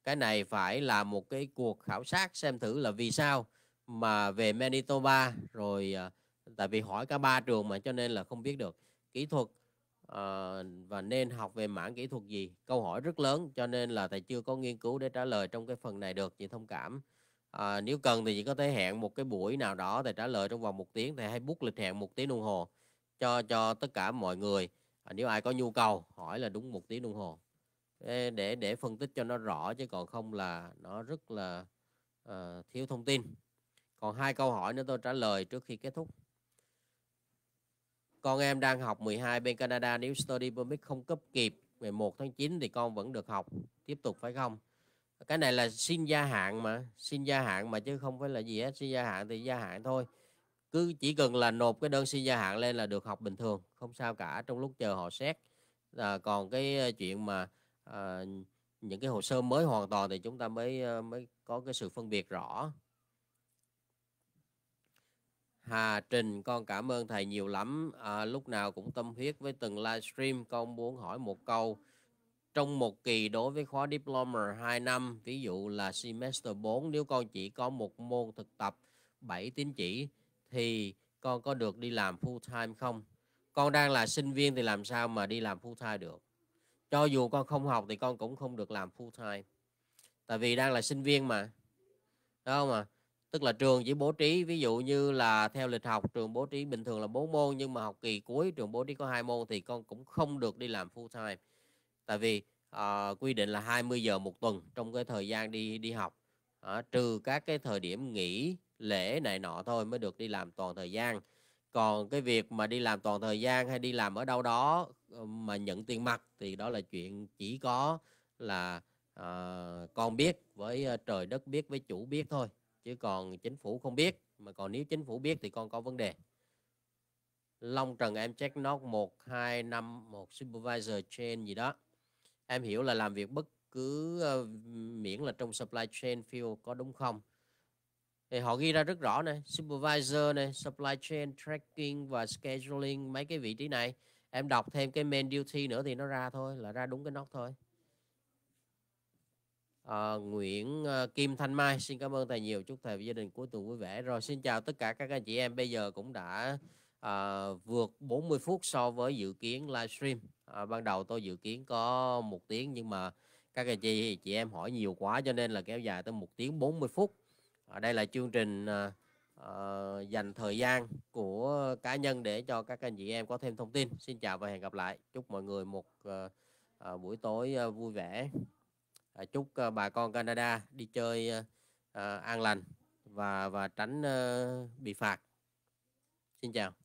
cái này phải là một cái cuộc khảo sát xem thử là vì sao mà về Manitoba rồi ờ, tại vì hỏi cả ba trường mà cho nên là không biết được kỹ thuật à, và nên học về mảng kỹ thuật gì câu hỏi rất lớn cho nên là thầy chưa có nghiên cứu để trả lời trong cái phần này được chị thông cảm à, nếu cần thì chị có thể hẹn một cái buổi nào đó thầy trả lời trong vòng một tiếng thầy hay bút lịch hẹn một tiếng đồng hồ cho cho tất cả mọi người à, nếu ai có nhu cầu hỏi là đúng một tiếng đồng hồ để để, để phân tích cho nó rõ chứ còn không là nó rất là uh, thiếu thông tin còn hai câu hỏi nữa tôi trả lời trước khi kết thúc. Con em đang học 12 bên Canada nếu study permit không cấp kịp ngày 1 tháng 9 thì con vẫn được học tiếp tục phải không? Cái này là xin gia hạn mà, xin gia hạn mà chứ không phải là gì hết, xin gia hạn thì gia hạn thôi. Cứ chỉ cần là nộp cái đơn xin gia hạn lên là được học bình thường, không sao cả trong lúc chờ họ xét. À, còn cái ờ, chuyện mà à, những cái hồ sơ mới hoàn toàn thì chúng ta mới mới có cái sự phân biệt rõ Hà Trình con cảm ơn thầy nhiều lắm à, lúc nào cũng tâm huyết với từng livestream con muốn hỏi một câu trong một kỳ đối với khóa diploma 2 năm ví dụ là semester 4 nếu con chỉ có một môn thực tập 7 tín chỉ thì con có được đi làm full time không con đang là sinh viên thì làm sao mà đi làm full time được cho dù con không học thì con cũng không được làm full time tại vì đang là sinh viên mà đúng không ạ à? tức là trường chỉ bố trí ví dụ như là theo lịch học trường bố trí bình thường là 4 môn nhưng mà học kỳ cuối trường bố trí có hai môn thì con cũng không được đi làm full time tại vì uh, quy định là 20 giờ một tuần trong cái thời gian đi đi học à, trừ các cái thời điểm nghỉ lễ này nọ thôi mới được đi làm toàn thời gian còn cái việc mà đi làm toàn thời gian hay đi làm ở đâu đó ờ, mà nhận tiền mặt thì đó là chuyện chỉ có là uh, con biết với trời đất biết với chủ biết thôi chứ còn chính phủ không biết mà còn nếu chính phủ biết thì con có vấn đề Long Trần em check nó 1 2 5 1 supervisor chain gì đó em hiểu là làm việc bất cứ uh, miễn là trong supply chain field có đúng không thì họ ghi ra rất rõ này supervisor này supply chain tracking và scheduling mấy cái vị trí này em đọc thêm cái main duty nữa thì nó ra thôi là ra đúng cái nóc thôi à, Nguyễn ờ, Kim Thanh Mai xin cảm ơn thầy nhiều chúc thầy và gia đình của tuần vui vẻ rồi xin chào tất cả các anh chị em bây giờ cũng đã à, vượt 40 phút so với dự kiến livestream à, ban đầu tôi dự kiến có một tiếng nhưng mà các anh chị chị em hỏi nhiều quá cho nên là kéo dài tới một tiếng 40 phút ở đây là chương trình à, à, dành thời gian của cá nhân để cho các anh chị em có thêm thông tin xin chào và hẹn gặp lại chúc mọi người một à, à, buổi tối à, vui vẻ À, chúc ờ, bà con Canada đi chơi ờ, ờ, an lành và và tránh bị phạt xin chào